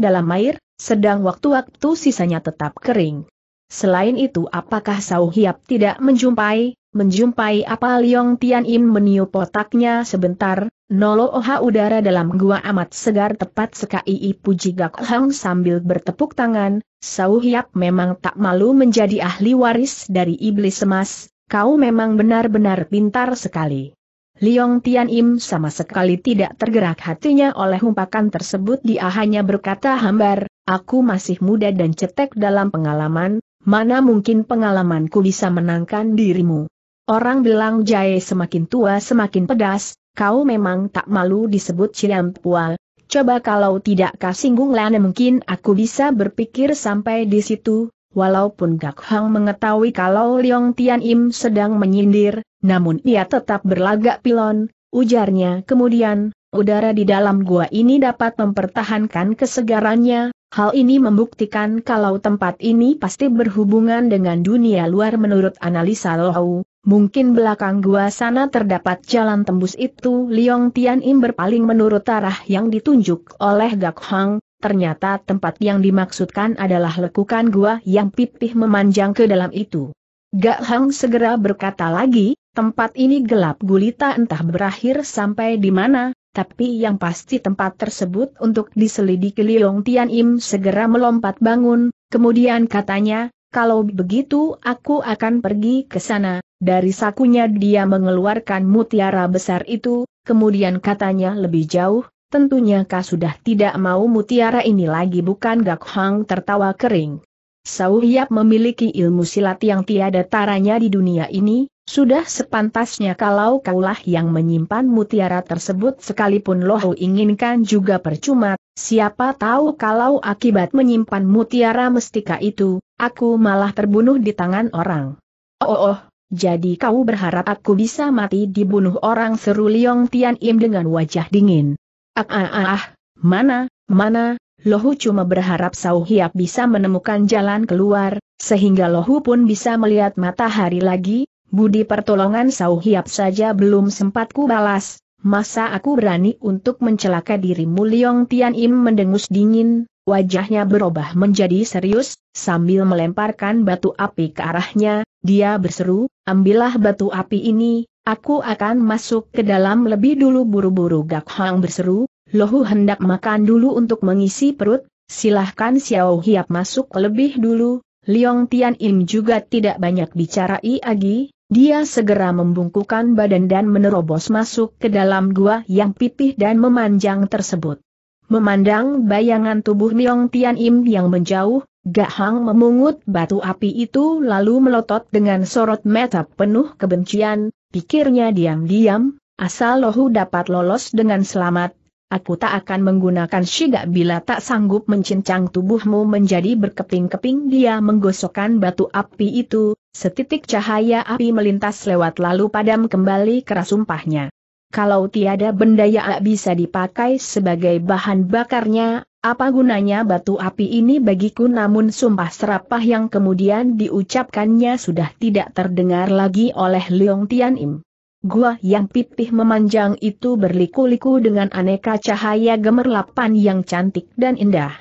dalam air, sedang waktu-waktu sisanya tetap kering. Selain itu apakah Sau Hiap tidak menjumpai, menjumpai apa Liong Tian Im meniup otaknya sebentar, Nolo Oha udara dalam gua amat segar tepat sekali. puji Gak Hang sambil bertepuk tangan, Sau Hiap memang tak malu menjadi ahli waris dari iblis emas, kau memang benar-benar pintar sekali. Liong Tian Im sama sekali tidak tergerak hatinya oleh umpakan tersebut dia hanya berkata hambar, aku masih muda dan cetek dalam pengalaman, mana mungkin pengalamanku bisa menangkan dirimu. Orang bilang jahe semakin tua semakin pedas, kau memang tak malu disebut Cirampual, coba kalau tidak kasinggung Lana mungkin aku bisa berpikir sampai di situ, walaupun Gak Hang mengetahui kalau Leong Tian Im sedang menyindir, namun ia tetap berlagak pilon, ujarnya kemudian, udara di dalam gua ini dapat mempertahankan kesegarannya, hal ini membuktikan kalau tempat ini pasti berhubungan dengan dunia luar menurut analisa Lohu. Mungkin belakang gua sana terdapat jalan tembus itu Liong Tian Im berpaling menurut arah yang ditunjuk oleh Gak Hang, ternyata tempat yang dimaksudkan adalah lekukan gua yang pipih memanjang ke dalam itu. Gak Hang segera berkata lagi, tempat ini gelap gulita entah berakhir sampai di mana, tapi yang pasti tempat tersebut untuk diselidiki Liong Tian Im segera melompat bangun, kemudian katanya, kalau begitu aku akan pergi ke sana. Dari sakunya dia mengeluarkan mutiara besar itu, kemudian katanya lebih jauh, tentunya kau sudah tidak mau mutiara ini lagi bukan Gak Hang tertawa kering. Sau Hiap memiliki ilmu silat yang tiada taranya di dunia ini, sudah sepantasnya kalau kaulah yang menyimpan mutiara tersebut sekalipun lohu inginkan juga percuma, siapa tahu kalau akibat menyimpan mutiara mestika itu, Aku malah terbunuh di tangan orang. Oh, oh, oh jadi kau berharap aku bisa mati dibunuh orang seru Liong Tian Im dengan wajah dingin. Ah, ah, ah, ah mana, mana, Lohu cuma berharap Sau Hiap bisa menemukan jalan keluar, sehingga Lohu pun bisa melihat matahari lagi, budi pertolongan Sau Hiap saja belum sempat ku balas, masa aku berani untuk mencelaka dirimu Liong Tian Im mendengus dingin, Wajahnya berubah menjadi serius, sambil melemparkan batu api ke arahnya, dia berseru, ambillah batu api ini, aku akan masuk ke dalam lebih dulu buru-buru Gak Hang berseru, Lohu hendak makan dulu untuk mengisi perut, silahkan Xiao Hiap masuk lebih dulu, Liong Tian Im juga tidak banyak bicara Iagi, dia segera membungkukan badan dan menerobos masuk ke dalam gua yang pipih dan memanjang tersebut. Memandang bayangan tubuh Myong Tian Im yang menjauh, Gak Hang memungut batu api itu lalu melotot dengan sorot mata penuh kebencian, pikirnya diam-diam, asal Lohu dapat lolos dengan selamat, aku tak akan menggunakan shiga bila tak sanggup mencincang tubuhmu menjadi berkeping-keping dia menggosokkan batu api itu, setitik cahaya api melintas lewat lalu padam kembali kerasumpahnya kalau tiada benda yang bisa dipakai sebagai bahan bakarnya, apa gunanya batu api ini bagiku namun sumpah serapah yang kemudian diucapkannya sudah tidak terdengar lagi oleh Leong Tian Im. Gua yang pipih memanjang itu berliku-liku dengan aneka cahaya gemerlapan yang cantik dan indah.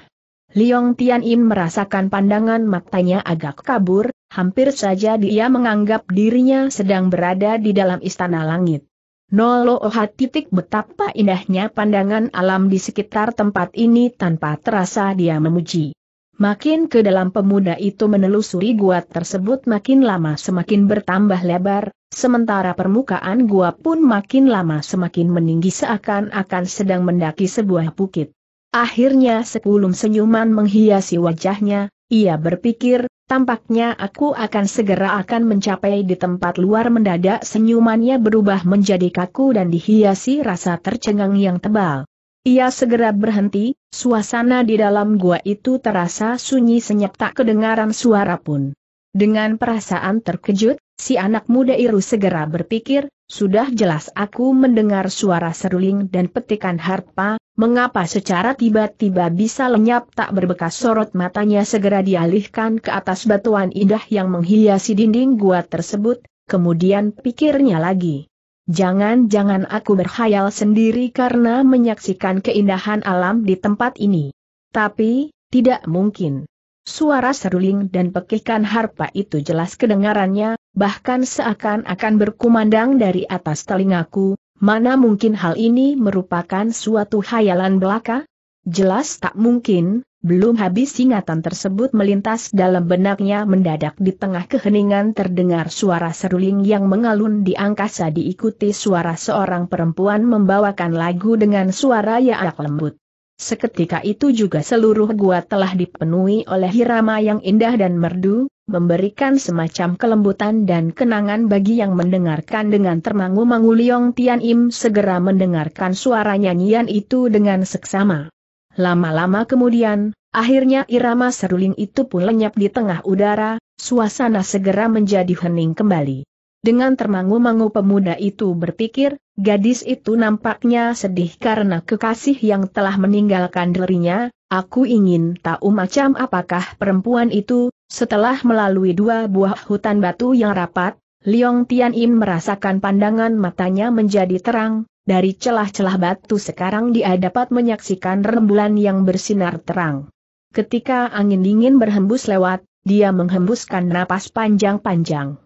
Leong Tian Im merasakan pandangan matanya agak kabur, hampir saja dia menganggap dirinya sedang berada di dalam istana langit. Noloohat titik betapa indahnya pandangan alam di sekitar tempat ini tanpa terasa dia memuji. Makin ke dalam pemuda itu menelusuri gua tersebut makin lama semakin bertambah lebar, sementara permukaan gua pun makin lama semakin meninggi seakan-akan sedang mendaki sebuah bukit. Akhirnya sekulum senyuman menghiasi wajahnya, ia berpikir, tampaknya aku akan segera akan mencapai di tempat luar mendadak senyumannya berubah menjadi kaku dan dihiasi rasa tercengang yang tebal. Ia segera berhenti, suasana di dalam gua itu terasa sunyi senyap tak kedengaran suara pun. Dengan perasaan terkejut, si anak muda Iru segera berpikir, sudah jelas aku mendengar suara seruling dan petikan harpa, Mengapa secara tiba-tiba bisa lenyap tak berbekas sorot matanya segera dialihkan ke atas batuan indah yang menghiasi dinding gua tersebut, kemudian pikirnya lagi. Jangan-jangan aku berhayal sendiri karena menyaksikan keindahan alam di tempat ini. Tapi, tidak mungkin. Suara seruling dan pekikan harpa itu jelas kedengarannya, bahkan seakan-akan berkumandang dari atas telingaku, Mana mungkin hal ini merupakan suatu hayalan belaka? Jelas tak mungkin, belum habis ingatan tersebut melintas dalam benaknya mendadak di tengah keheningan terdengar suara seruling yang mengalun di angkasa diikuti suara seorang perempuan membawakan lagu dengan suara yang lembut. Seketika itu juga seluruh gua telah dipenuhi oleh hirama yang indah dan merdu, memberikan semacam kelembutan dan kenangan bagi yang mendengarkan dengan termangu-mangu Liong Tian Im segera mendengarkan suara nyanyian itu dengan seksama. Lama-lama kemudian, akhirnya irama seruling itu pun lenyap di tengah udara, suasana segera menjadi hening kembali. Dengan termangu-mangu pemuda itu berpikir, gadis itu nampaknya sedih karena kekasih yang telah meninggalkan dirinya, aku ingin tahu macam apakah perempuan itu, setelah melalui dua buah hutan batu yang rapat, Liong Tian Im merasakan pandangan matanya menjadi terang, dari celah-celah batu sekarang dia dapat menyaksikan rembulan yang bersinar terang. Ketika angin dingin berhembus lewat, dia menghembuskan napas panjang-panjang.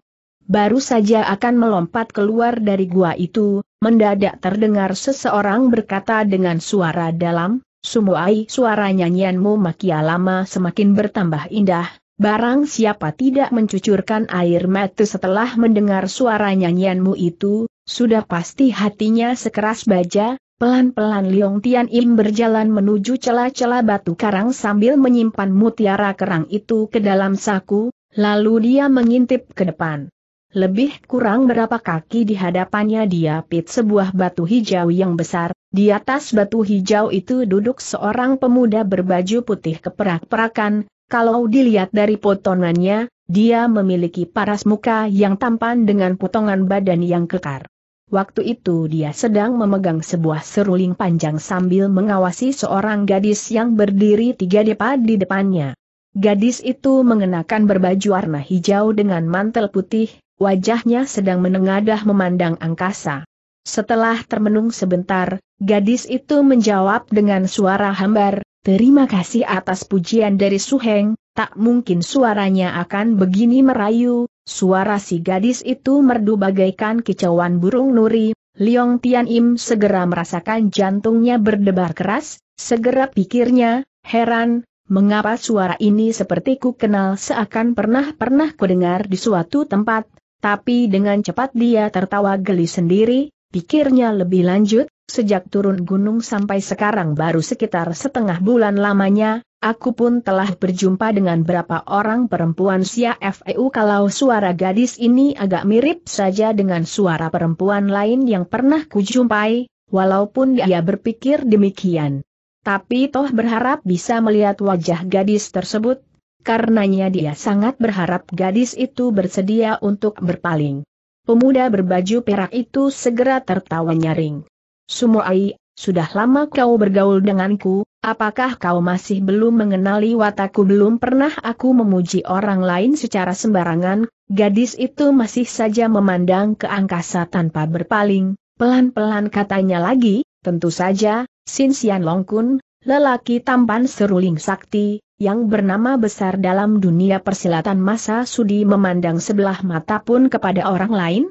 Baru saja akan melompat keluar dari gua itu, mendadak terdengar seseorang berkata dengan suara dalam, Sumuai suara nyanyianmu makia lama semakin bertambah indah, Barang siapa tidak mencucurkan air mata setelah mendengar suara nyanyianmu itu, sudah pasti hatinya sekeras baja, pelan-pelan Liong Tian Im berjalan menuju celah-celah batu karang sambil menyimpan mutiara kerang itu ke dalam saku, lalu dia mengintip ke depan. Lebih kurang berapa kaki di hadapannya dia pit sebuah batu hijau yang besar, di atas batu hijau itu duduk seorang pemuda berbaju putih keperak-perakan, kalau dilihat dari potongannya, dia memiliki paras muka yang tampan dengan potongan badan yang kekar. Waktu itu dia sedang memegang sebuah seruling panjang sambil mengawasi seorang gadis yang berdiri tiga depa di depannya. Gadis itu mengenakan berbaju warna hijau dengan mantel putih, wajahnya sedang menengadah memandang angkasa. Setelah termenung sebentar, gadis itu menjawab dengan suara hambar, Terima kasih atas pujian dari Su Heng. tak mungkin suaranya akan begini merayu, suara si gadis itu merdu bagaikan kicauan burung nuri, Liong Tian Im segera merasakan jantungnya berdebar keras, segera pikirnya, heran, mengapa suara ini seperti ku kenal seakan pernah-pernah ku dengar di suatu tempat, tapi dengan cepat dia tertawa geli sendiri, pikirnya lebih lanjut, Sejak turun gunung sampai sekarang baru sekitar setengah bulan lamanya, aku pun telah berjumpa dengan berapa orang perempuan Sia FEU kalau suara gadis ini agak mirip saja dengan suara perempuan lain yang pernah kujumpai, walaupun dia berpikir demikian. Tapi toh berharap bisa melihat wajah gadis tersebut, karenanya dia sangat berharap gadis itu bersedia untuk berpaling. Pemuda berbaju perak itu segera tertawa nyaring. Sumoai, sudah lama kau bergaul denganku, apakah kau masih belum mengenali wataku belum pernah aku memuji orang lain secara sembarangan, gadis itu masih saja memandang ke angkasa tanpa berpaling, pelan-pelan katanya lagi, tentu saja, Sin Sian Kun, lelaki tampan seruling sakti, yang bernama besar dalam dunia persilatan masa sudi memandang sebelah mata pun kepada orang lain,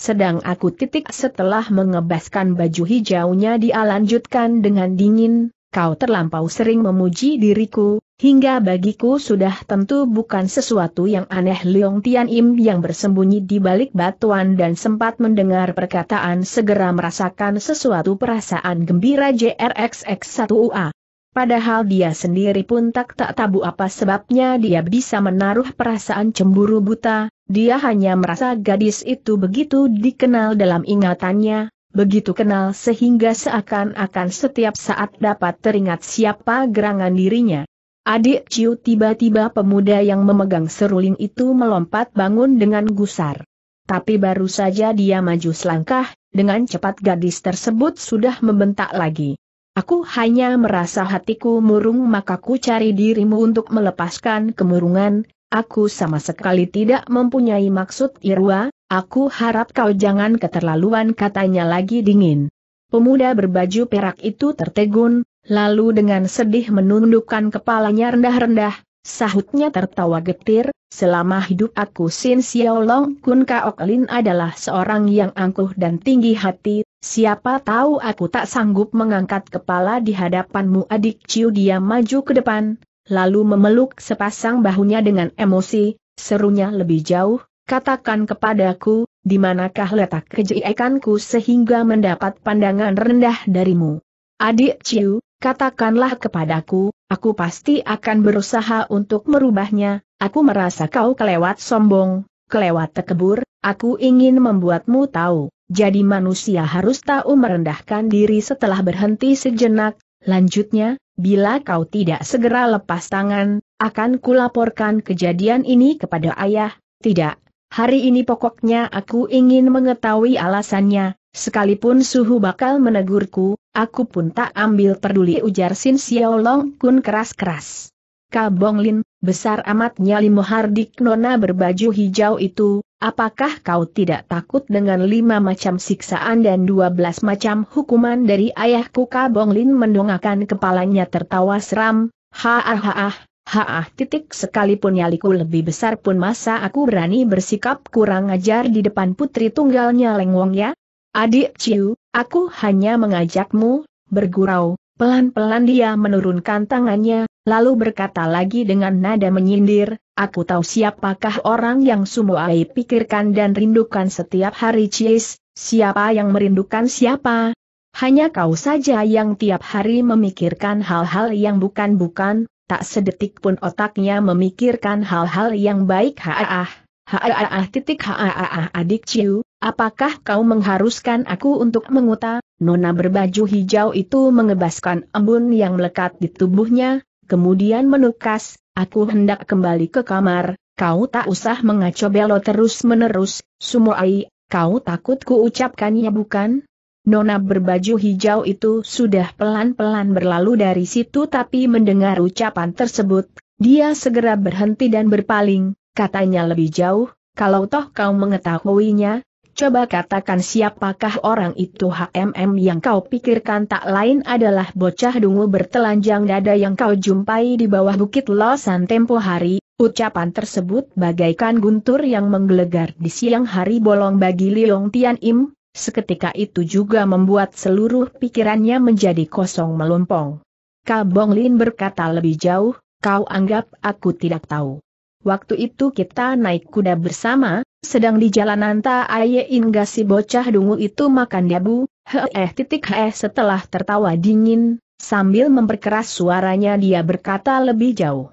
sedang aku titik setelah mengebaskan baju hijaunya dia lanjutkan dengan dingin, kau terlampau sering memuji diriku, hingga bagiku sudah tentu bukan sesuatu yang aneh Leong Tian Im yang bersembunyi di balik batuan dan sempat mendengar perkataan segera merasakan sesuatu perasaan gembira JRXX1UA. Padahal dia sendiri pun tak tak tabu apa sebabnya dia bisa menaruh perasaan cemburu buta, dia hanya merasa gadis itu begitu dikenal dalam ingatannya, begitu kenal sehingga seakan-akan setiap saat dapat teringat siapa gerangan dirinya. Adik Ciu tiba-tiba pemuda yang memegang seruling itu melompat bangun dengan gusar. Tapi baru saja dia maju selangkah, dengan cepat gadis tersebut sudah membentak lagi. Aku hanya merasa hatiku murung maka ku cari dirimu untuk melepaskan kemurungan, aku sama sekali tidak mempunyai maksud Irwa, aku harap kau jangan keterlaluan katanya lagi dingin. Pemuda berbaju perak itu tertegun, lalu dengan sedih menundukkan kepalanya rendah-rendah, Sahutnya tertawa getir, selama hidup aku Sin Xiaolong Kun Kaok Lin adalah seorang yang angkuh dan tinggi hati, siapa tahu aku tak sanggup mengangkat kepala di hadapanmu adik Ciu dia maju ke depan, lalu memeluk sepasang bahunya dengan emosi, serunya lebih jauh, katakan kepadaku, di manakah letak kejeikanku sehingga mendapat pandangan rendah darimu. Adik Ciu, katakanlah kepadaku, Aku pasti akan berusaha untuk merubahnya, aku merasa kau kelewat sombong, kelewat tekebur, aku ingin membuatmu tahu, jadi manusia harus tahu merendahkan diri setelah berhenti sejenak, lanjutnya, bila kau tidak segera lepas tangan, akan kulaporkan kejadian ini kepada ayah, tidak, hari ini pokoknya aku ingin mengetahui alasannya, Sekalipun suhu bakal menegurku, aku pun tak ambil peduli ujar Sin Xiao Kun keras-keras. Kabong Lin, besar amat nyali Mohardik Nona berbaju hijau itu, apakah kau tidak takut dengan lima macam siksaan dan dua belas macam hukuman dari ayahku Kabong Lin mendongakkan kepalanya tertawa seram, haah haah, haah titik sekalipun nyaliku lebih besar pun masa aku berani bersikap kurang ajar di depan putri tunggalnya Leng Wong ya? Adik Ciu, aku hanya mengajakmu, bergurau, pelan-pelan dia menurunkan tangannya, lalu berkata lagi dengan nada menyindir, aku tahu siapakah orang yang semua aib pikirkan dan rindukan setiap hari Cis, siapa yang merindukan siapa. Hanya kau saja yang tiap hari memikirkan hal-hal yang bukan-bukan, tak sedetik pun otaknya memikirkan hal-hal yang baik haah. Haah titik haah adik Ciu, Apakah kau mengharuskan aku untuk menguta? Nona berbaju hijau itu mengebaskan embun yang melekat di tubuhnya, kemudian menukas, aku hendak kembali ke kamar, kau tak usah mengaco belo terus-menerus, Sumoai, kau takut ku ucapkannya bukan? Nona berbaju hijau itu sudah pelan-pelan berlalu dari situ tapi mendengar ucapan tersebut, dia segera berhenti dan berpaling, katanya lebih jauh, kalau toh kau mengetahuinya, Coba katakan siapakah orang itu HMM yang kau pikirkan tak lain adalah bocah dungu bertelanjang dada yang kau jumpai di bawah bukit Losan tempo hari, ucapan tersebut bagaikan guntur yang menggelegar di siang hari bolong bagi Liong Tian Im, seketika itu juga membuat seluruh pikirannya menjadi kosong melompong. Kabong Lin berkata lebih jauh, kau anggap aku tidak tahu. Waktu itu kita naik kuda bersama, sedang di jalan, Ta aye ingga si bocah dungu itu makan dabu, heeh titik heeh setelah tertawa dingin, sambil memperkeras suaranya dia berkata lebih jauh.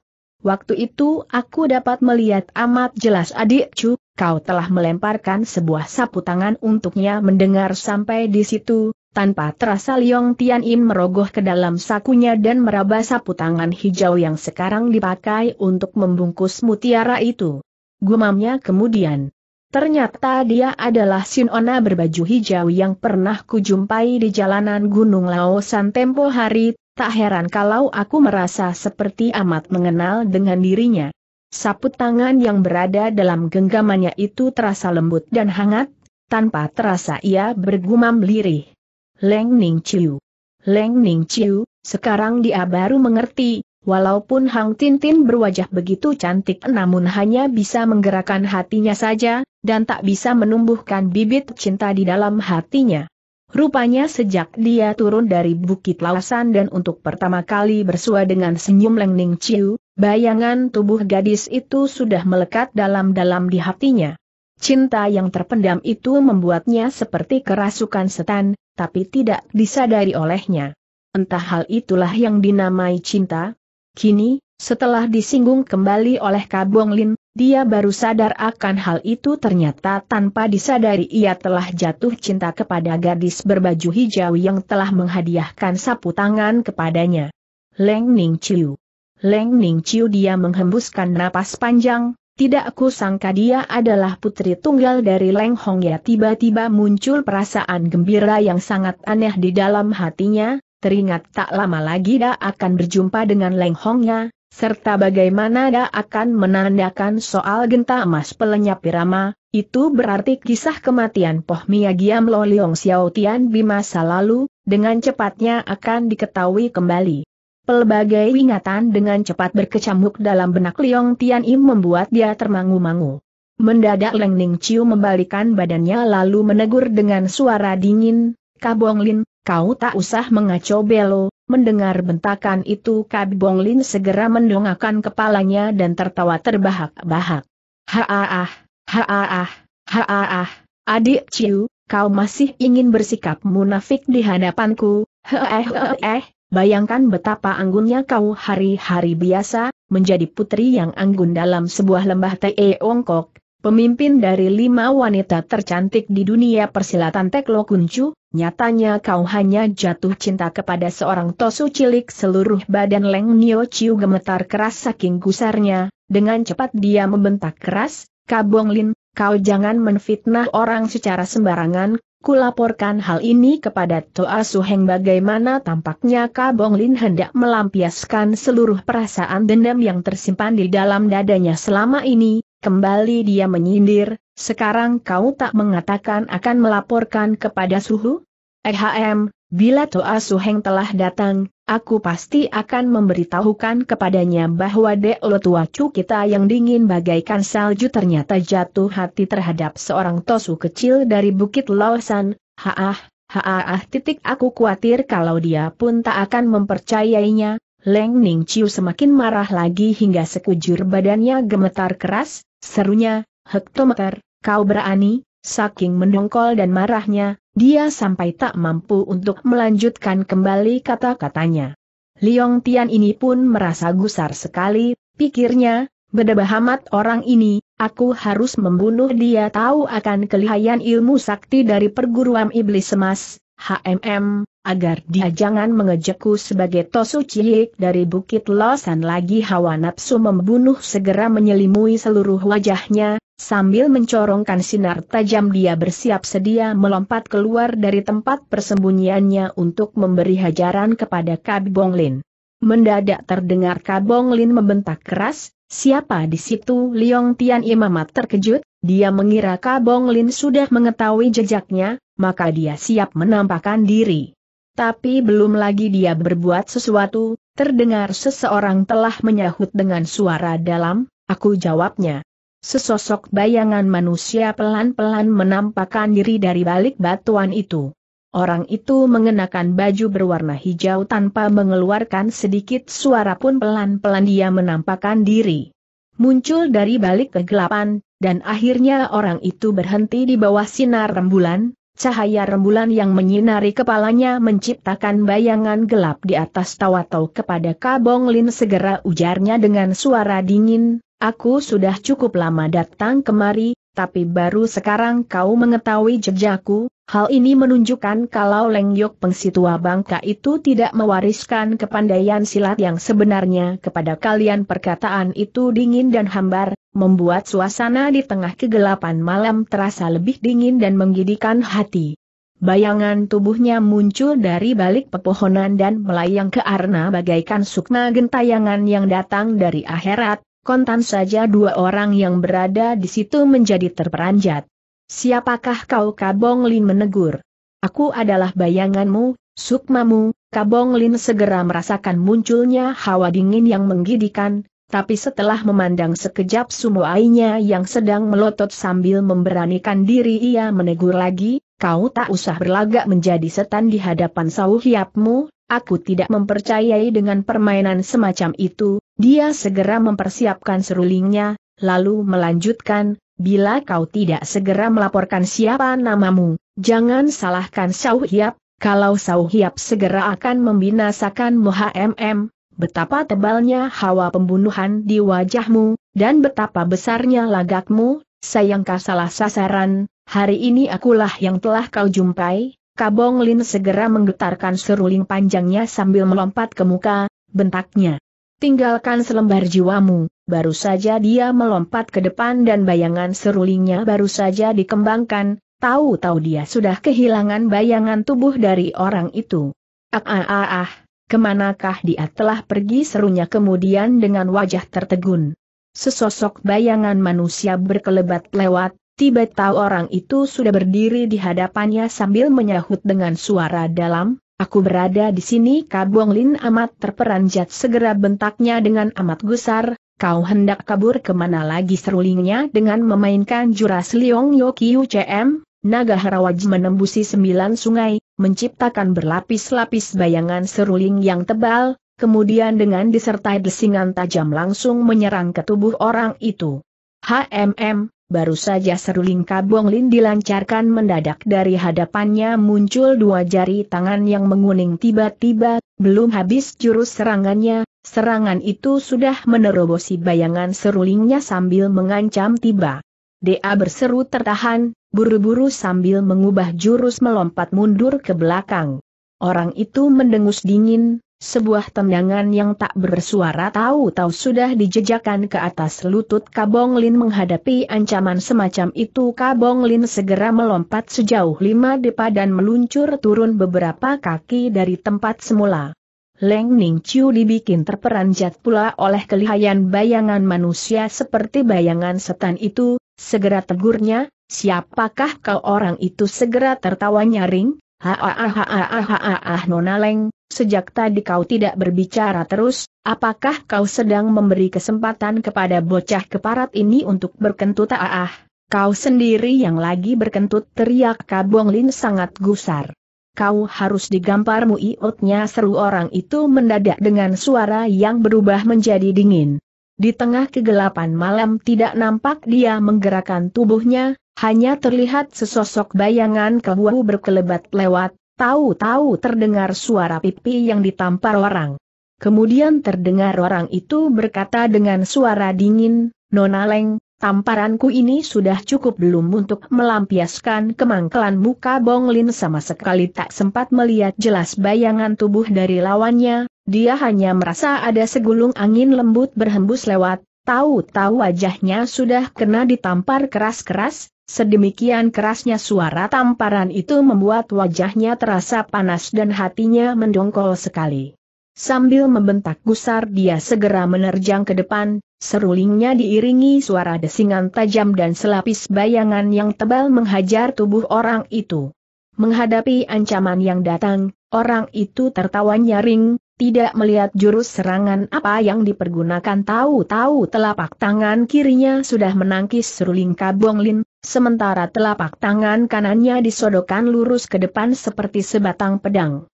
Waktu itu aku dapat melihat amat jelas adik cu, kau telah melemparkan sebuah sapu tangan untuknya mendengar sampai di situ, tanpa terasa Liong Tian Im merogoh ke dalam sakunya dan meraba sapu tangan hijau yang sekarang dipakai untuk membungkus mutiara itu. Gumamnya kemudian. Ternyata dia adalah Sinona berbaju hijau yang pernah kujumpai di jalanan Gunung Laosan tempo hari, tak heran kalau aku merasa seperti amat mengenal dengan dirinya. Saput tangan yang berada dalam genggamannya itu terasa lembut dan hangat, tanpa terasa ia bergumam lirih. Leng Ning Chiu. Leng Ning Chiu, sekarang dia baru mengerti, Walaupun Hang Tintin berwajah begitu cantik namun hanya bisa menggerakkan hatinya saja, dan tak bisa menumbuhkan bibit cinta di dalam hatinya. Rupanya sejak dia turun dari Bukit Lawasan dan untuk pertama kali bersua dengan senyum Leng Ning Chiu, bayangan tubuh gadis itu sudah melekat dalam-dalam di hatinya. Cinta yang terpendam itu membuatnya seperti kerasukan setan, tapi tidak disadari olehnya. Entah hal itulah yang dinamai cinta, Kini, setelah disinggung kembali oleh Kabong Lin, dia baru sadar akan hal itu ternyata tanpa disadari ia telah jatuh cinta kepada gadis berbaju hijau yang telah menghadiahkan sapu tangan kepadanya. Leng Ning Chiu. Leng Ning Chiu dia menghembuskan napas panjang, tidak aku sangka dia adalah putri tunggal dari Leng Hong ya tiba-tiba muncul perasaan gembira yang sangat aneh di dalam hatinya, teringat tak lama lagi dia akan berjumpa dengan Leng Hongnya, serta bagaimana dia akan menandakan soal genta emas pelenyap pirama, itu berarti kisah kematian Poh Giam Lo Leong Xiao Tian di masa lalu, dengan cepatnya akan diketahui kembali. Pelbagai ingatan dengan cepat berkecamuk dalam benak Leong Tian Im membuat dia termangu-mangu. Mendadak Leng Ning Chiu membalikan badannya lalu menegur dengan suara dingin, Kabong Lin, Kau tak usah mengacau belo, mendengar bentakan itu Kabibong Lin segera mendongakkan kepalanya dan tertawa terbahak-bahak. Haaah, haaah, haaah, adik Ciu, kau masih ingin bersikap munafik di hadapanku, heeh heeh, eh. bayangkan betapa anggunnya kau hari-hari biasa, menjadi putri yang anggun dalam sebuah lembah Teongkok, pemimpin dari lima wanita tercantik di dunia persilatan Teklo Kuncu, nyatanya kau hanya jatuh cinta kepada seorang tosu cilik seluruh badan Leng Nio Chiu gemetar keras saking gusarnya, dengan cepat dia membentak keras, Kabong Lin, kau jangan menfitnah orang secara sembarangan, kulaporkan hal ini kepada Toa Suheng bagaimana tampaknya Kabong Lin hendak melampiaskan seluruh perasaan dendam yang tersimpan di dalam dadanya selama ini, Kembali dia menyindir, sekarang kau tak mengatakan akan melaporkan kepada Suhu? EHM, bila Toa Suheng telah datang, aku pasti akan memberitahukan kepadanya bahwa tua cu kita yang dingin bagaikan salju ternyata jatuh hati terhadap seorang Tosu kecil dari Bukit Lawasan. haah, haah titik aku khawatir kalau dia pun tak akan mempercayainya, Leng Ning Chiu semakin marah lagi hingga sekujur badannya gemetar keras, Serunya, Hektometer, kau berani, saking mendongkol dan marahnya, dia sampai tak mampu untuk melanjutkan kembali kata-katanya. Liong Tian ini pun merasa gusar sekali, pikirnya, beda Bedebahamat orang ini, aku harus membunuh dia tahu akan kelihayan ilmu sakti dari perguruan iblis emas, HMM, agar dia jangan mengejekku sebagai Tosu Cihik dari Bukit Losan lagi hawa nafsu membunuh segera menyelimui seluruh wajahnya, sambil mencorongkan sinar tajam dia bersiap sedia melompat keluar dari tempat persembunyiannya untuk memberi hajaran kepada Bong Lin. Mendadak terdengar Bong Lin membentak keras, siapa di situ Liong Tian Imamat terkejut, dia mengira Kabong Lin sudah mengetahui jejaknya, maka dia siap menampakkan diri. Tapi belum lagi dia berbuat sesuatu, terdengar seseorang telah menyahut dengan suara dalam, aku jawabnya. Sesosok bayangan manusia pelan-pelan menampakkan diri dari balik batuan itu. Orang itu mengenakan baju berwarna hijau tanpa mengeluarkan sedikit suara pun pelan-pelan dia menampakkan diri. Muncul dari balik kegelapan, dan akhirnya orang itu berhenti di bawah sinar rembulan, Cahaya rembulan yang menyinari kepalanya menciptakan bayangan gelap di atas tawatau kepada Kabong Lin segera ujarnya dengan suara dingin, aku sudah cukup lama datang kemari, tapi baru sekarang kau mengetahui jejakku, hal ini menunjukkan kalau Leng Pengsitua bangka itu tidak mewariskan kepandaian silat yang sebenarnya kepada kalian perkataan itu dingin dan hambar, membuat suasana di tengah kegelapan malam terasa lebih dingin dan menggidikan hati. Bayangan tubuhnya muncul dari balik pepohonan dan melayang ke arna bagaikan sukma gentayangan yang datang dari akhirat, kontan saja dua orang yang berada di situ menjadi terperanjat. Siapakah kau Kabong Lin menegur? Aku adalah bayanganmu, sukmamu, Kabong Lin segera merasakan munculnya hawa dingin yang menggidikan, tapi setelah memandang sekejap ainya yang sedang melotot sambil memberanikan diri ia menegur lagi, kau tak usah berlagak menjadi setan di hadapan sauhiapmu, aku tidak mempercayai dengan permainan semacam itu, dia segera mempersiapkan serulingnya, lalu melanjutkan, bila kau tidak segera melaporkan siapa namamu, jangan salahkan Sau Hiap, kalau Sau Hiap segera akan membinasakan HMM, betapa tebalnya hawa pembunuhan di wajahmu, dan betapa besarnya lagakmu, sayangkah salah sasaran, hari ini akulah yang telah kau jumpai, Kabong Lin segera menggetarkan seruling panjangnya sambil melompat ke muka, bentaknya. Tinggalkan selembar jiwamu, baru saja dia melompat ke depan dan bayangan serulingnya baru saja dikembangkan, tahu-tahu dia sudah kehilangan bayangan tubuh dari orang itu. Ah ah ah ah, kemanakah dia telah pergi serunya kemudian dengan wajah tertegun. Sesosok bayangan manusia berkelebat lewat, tiba-tiba orang itu sudah berdiri di hadapannya sambil menyahut dengan suara dalam, Aku berada di sini Kabuang Lin amat terperanjat segera bentaknya dengan amat gusar, kau hendak kabur kemana lagi serulingnya dengan memainkan juras Liong Yokiu CM, naga harawaj menembusi sembilan sungai, menciptakan berlapis-lapis bayangan seruling yang tebal, kemudian dengan disertai desingan tajam langsung menyerang ke tubuh orang itu. HMM, baru saja seruling kabong lin dilancarkan mendadak dari hadapannya muncul dua jari tangan yang menguning tiba-tiba, belum habis jurus serangannya, serangan itu sudah menerobosi bayangan serulingnya sambil mengancam tiba. Dea berseru tertahan, buru-buru sambil mengubah jurus melompat mundur ke belakang. Orang itu mendengus dingin, sebuah tendangan yang tak bersuara tahu-tahu sudah dijejakkan ke atas lutut Kabong Lin menghadapi ancaman semacam itu Kabong Lin segera melompat sejauh lima depa dan meluncur turun beberapa kaki dari tempat semula. Leng Ning Chiu dibikin terperanjat pula oleh kelihayan bayangan manusia seperti bayangan setan itu, segera tegurnya, siapakah kau orang itu segera tertawa nyaring, Ah, nona leng sejak tadi kau tidak berbicara terus, apakah kau sedang memberi kesempatan kepada bocah keparat ini untuk berkentut ah, ah? Kau sendiri yang lagi berkentut teriak Kabong Lin sangat gusar. Kau harus digampar muiotnya seru orang itu mendadak dengan suara yang berubah menjadi dingin. Di tengah kegelapan malam tidak nampak dia menggerakkan tubuhnya, hanya terlihat sesosok bayangan kebuahu berkelebat lewat, tahu-tahu terdengar suara pipi yang ditampar orang. Kemudian terdengar orang itu berkata dengan suara dingin, Nona Leng, tamparanku ini sudah cukup belum untuk melampiaskan kemangkelan muka Bong Lin sama sekali tak sempat melihat jelas bayangan tubuh dari lawannya, dia hanya merasa ada segulung angin lembut berhembus lewat, tahu-tahu wajahnya sudah kena ditampar keras-keras, Sedemikian kerasnya suara tamparan itu membuat wajahnya terasa panas dan hatinya mendongkol sekali. Sambil membentak gusar dia segera menerjang ke depan, serulingnya diiringi suara desingan tajam dan selapis bayangan yang tebal menghajar tubuh orang itu. Menghadapi ancaman yang datang, orang itu tertawa nyaring, tidak melihat jurus serangan apa yang dipergunakan tahu-tahu telapak tangan kirinya sudah menangkis seruling lin, sementara telapak tangan kanannya disodokkan lurus ke depan seperti sebatang pedang.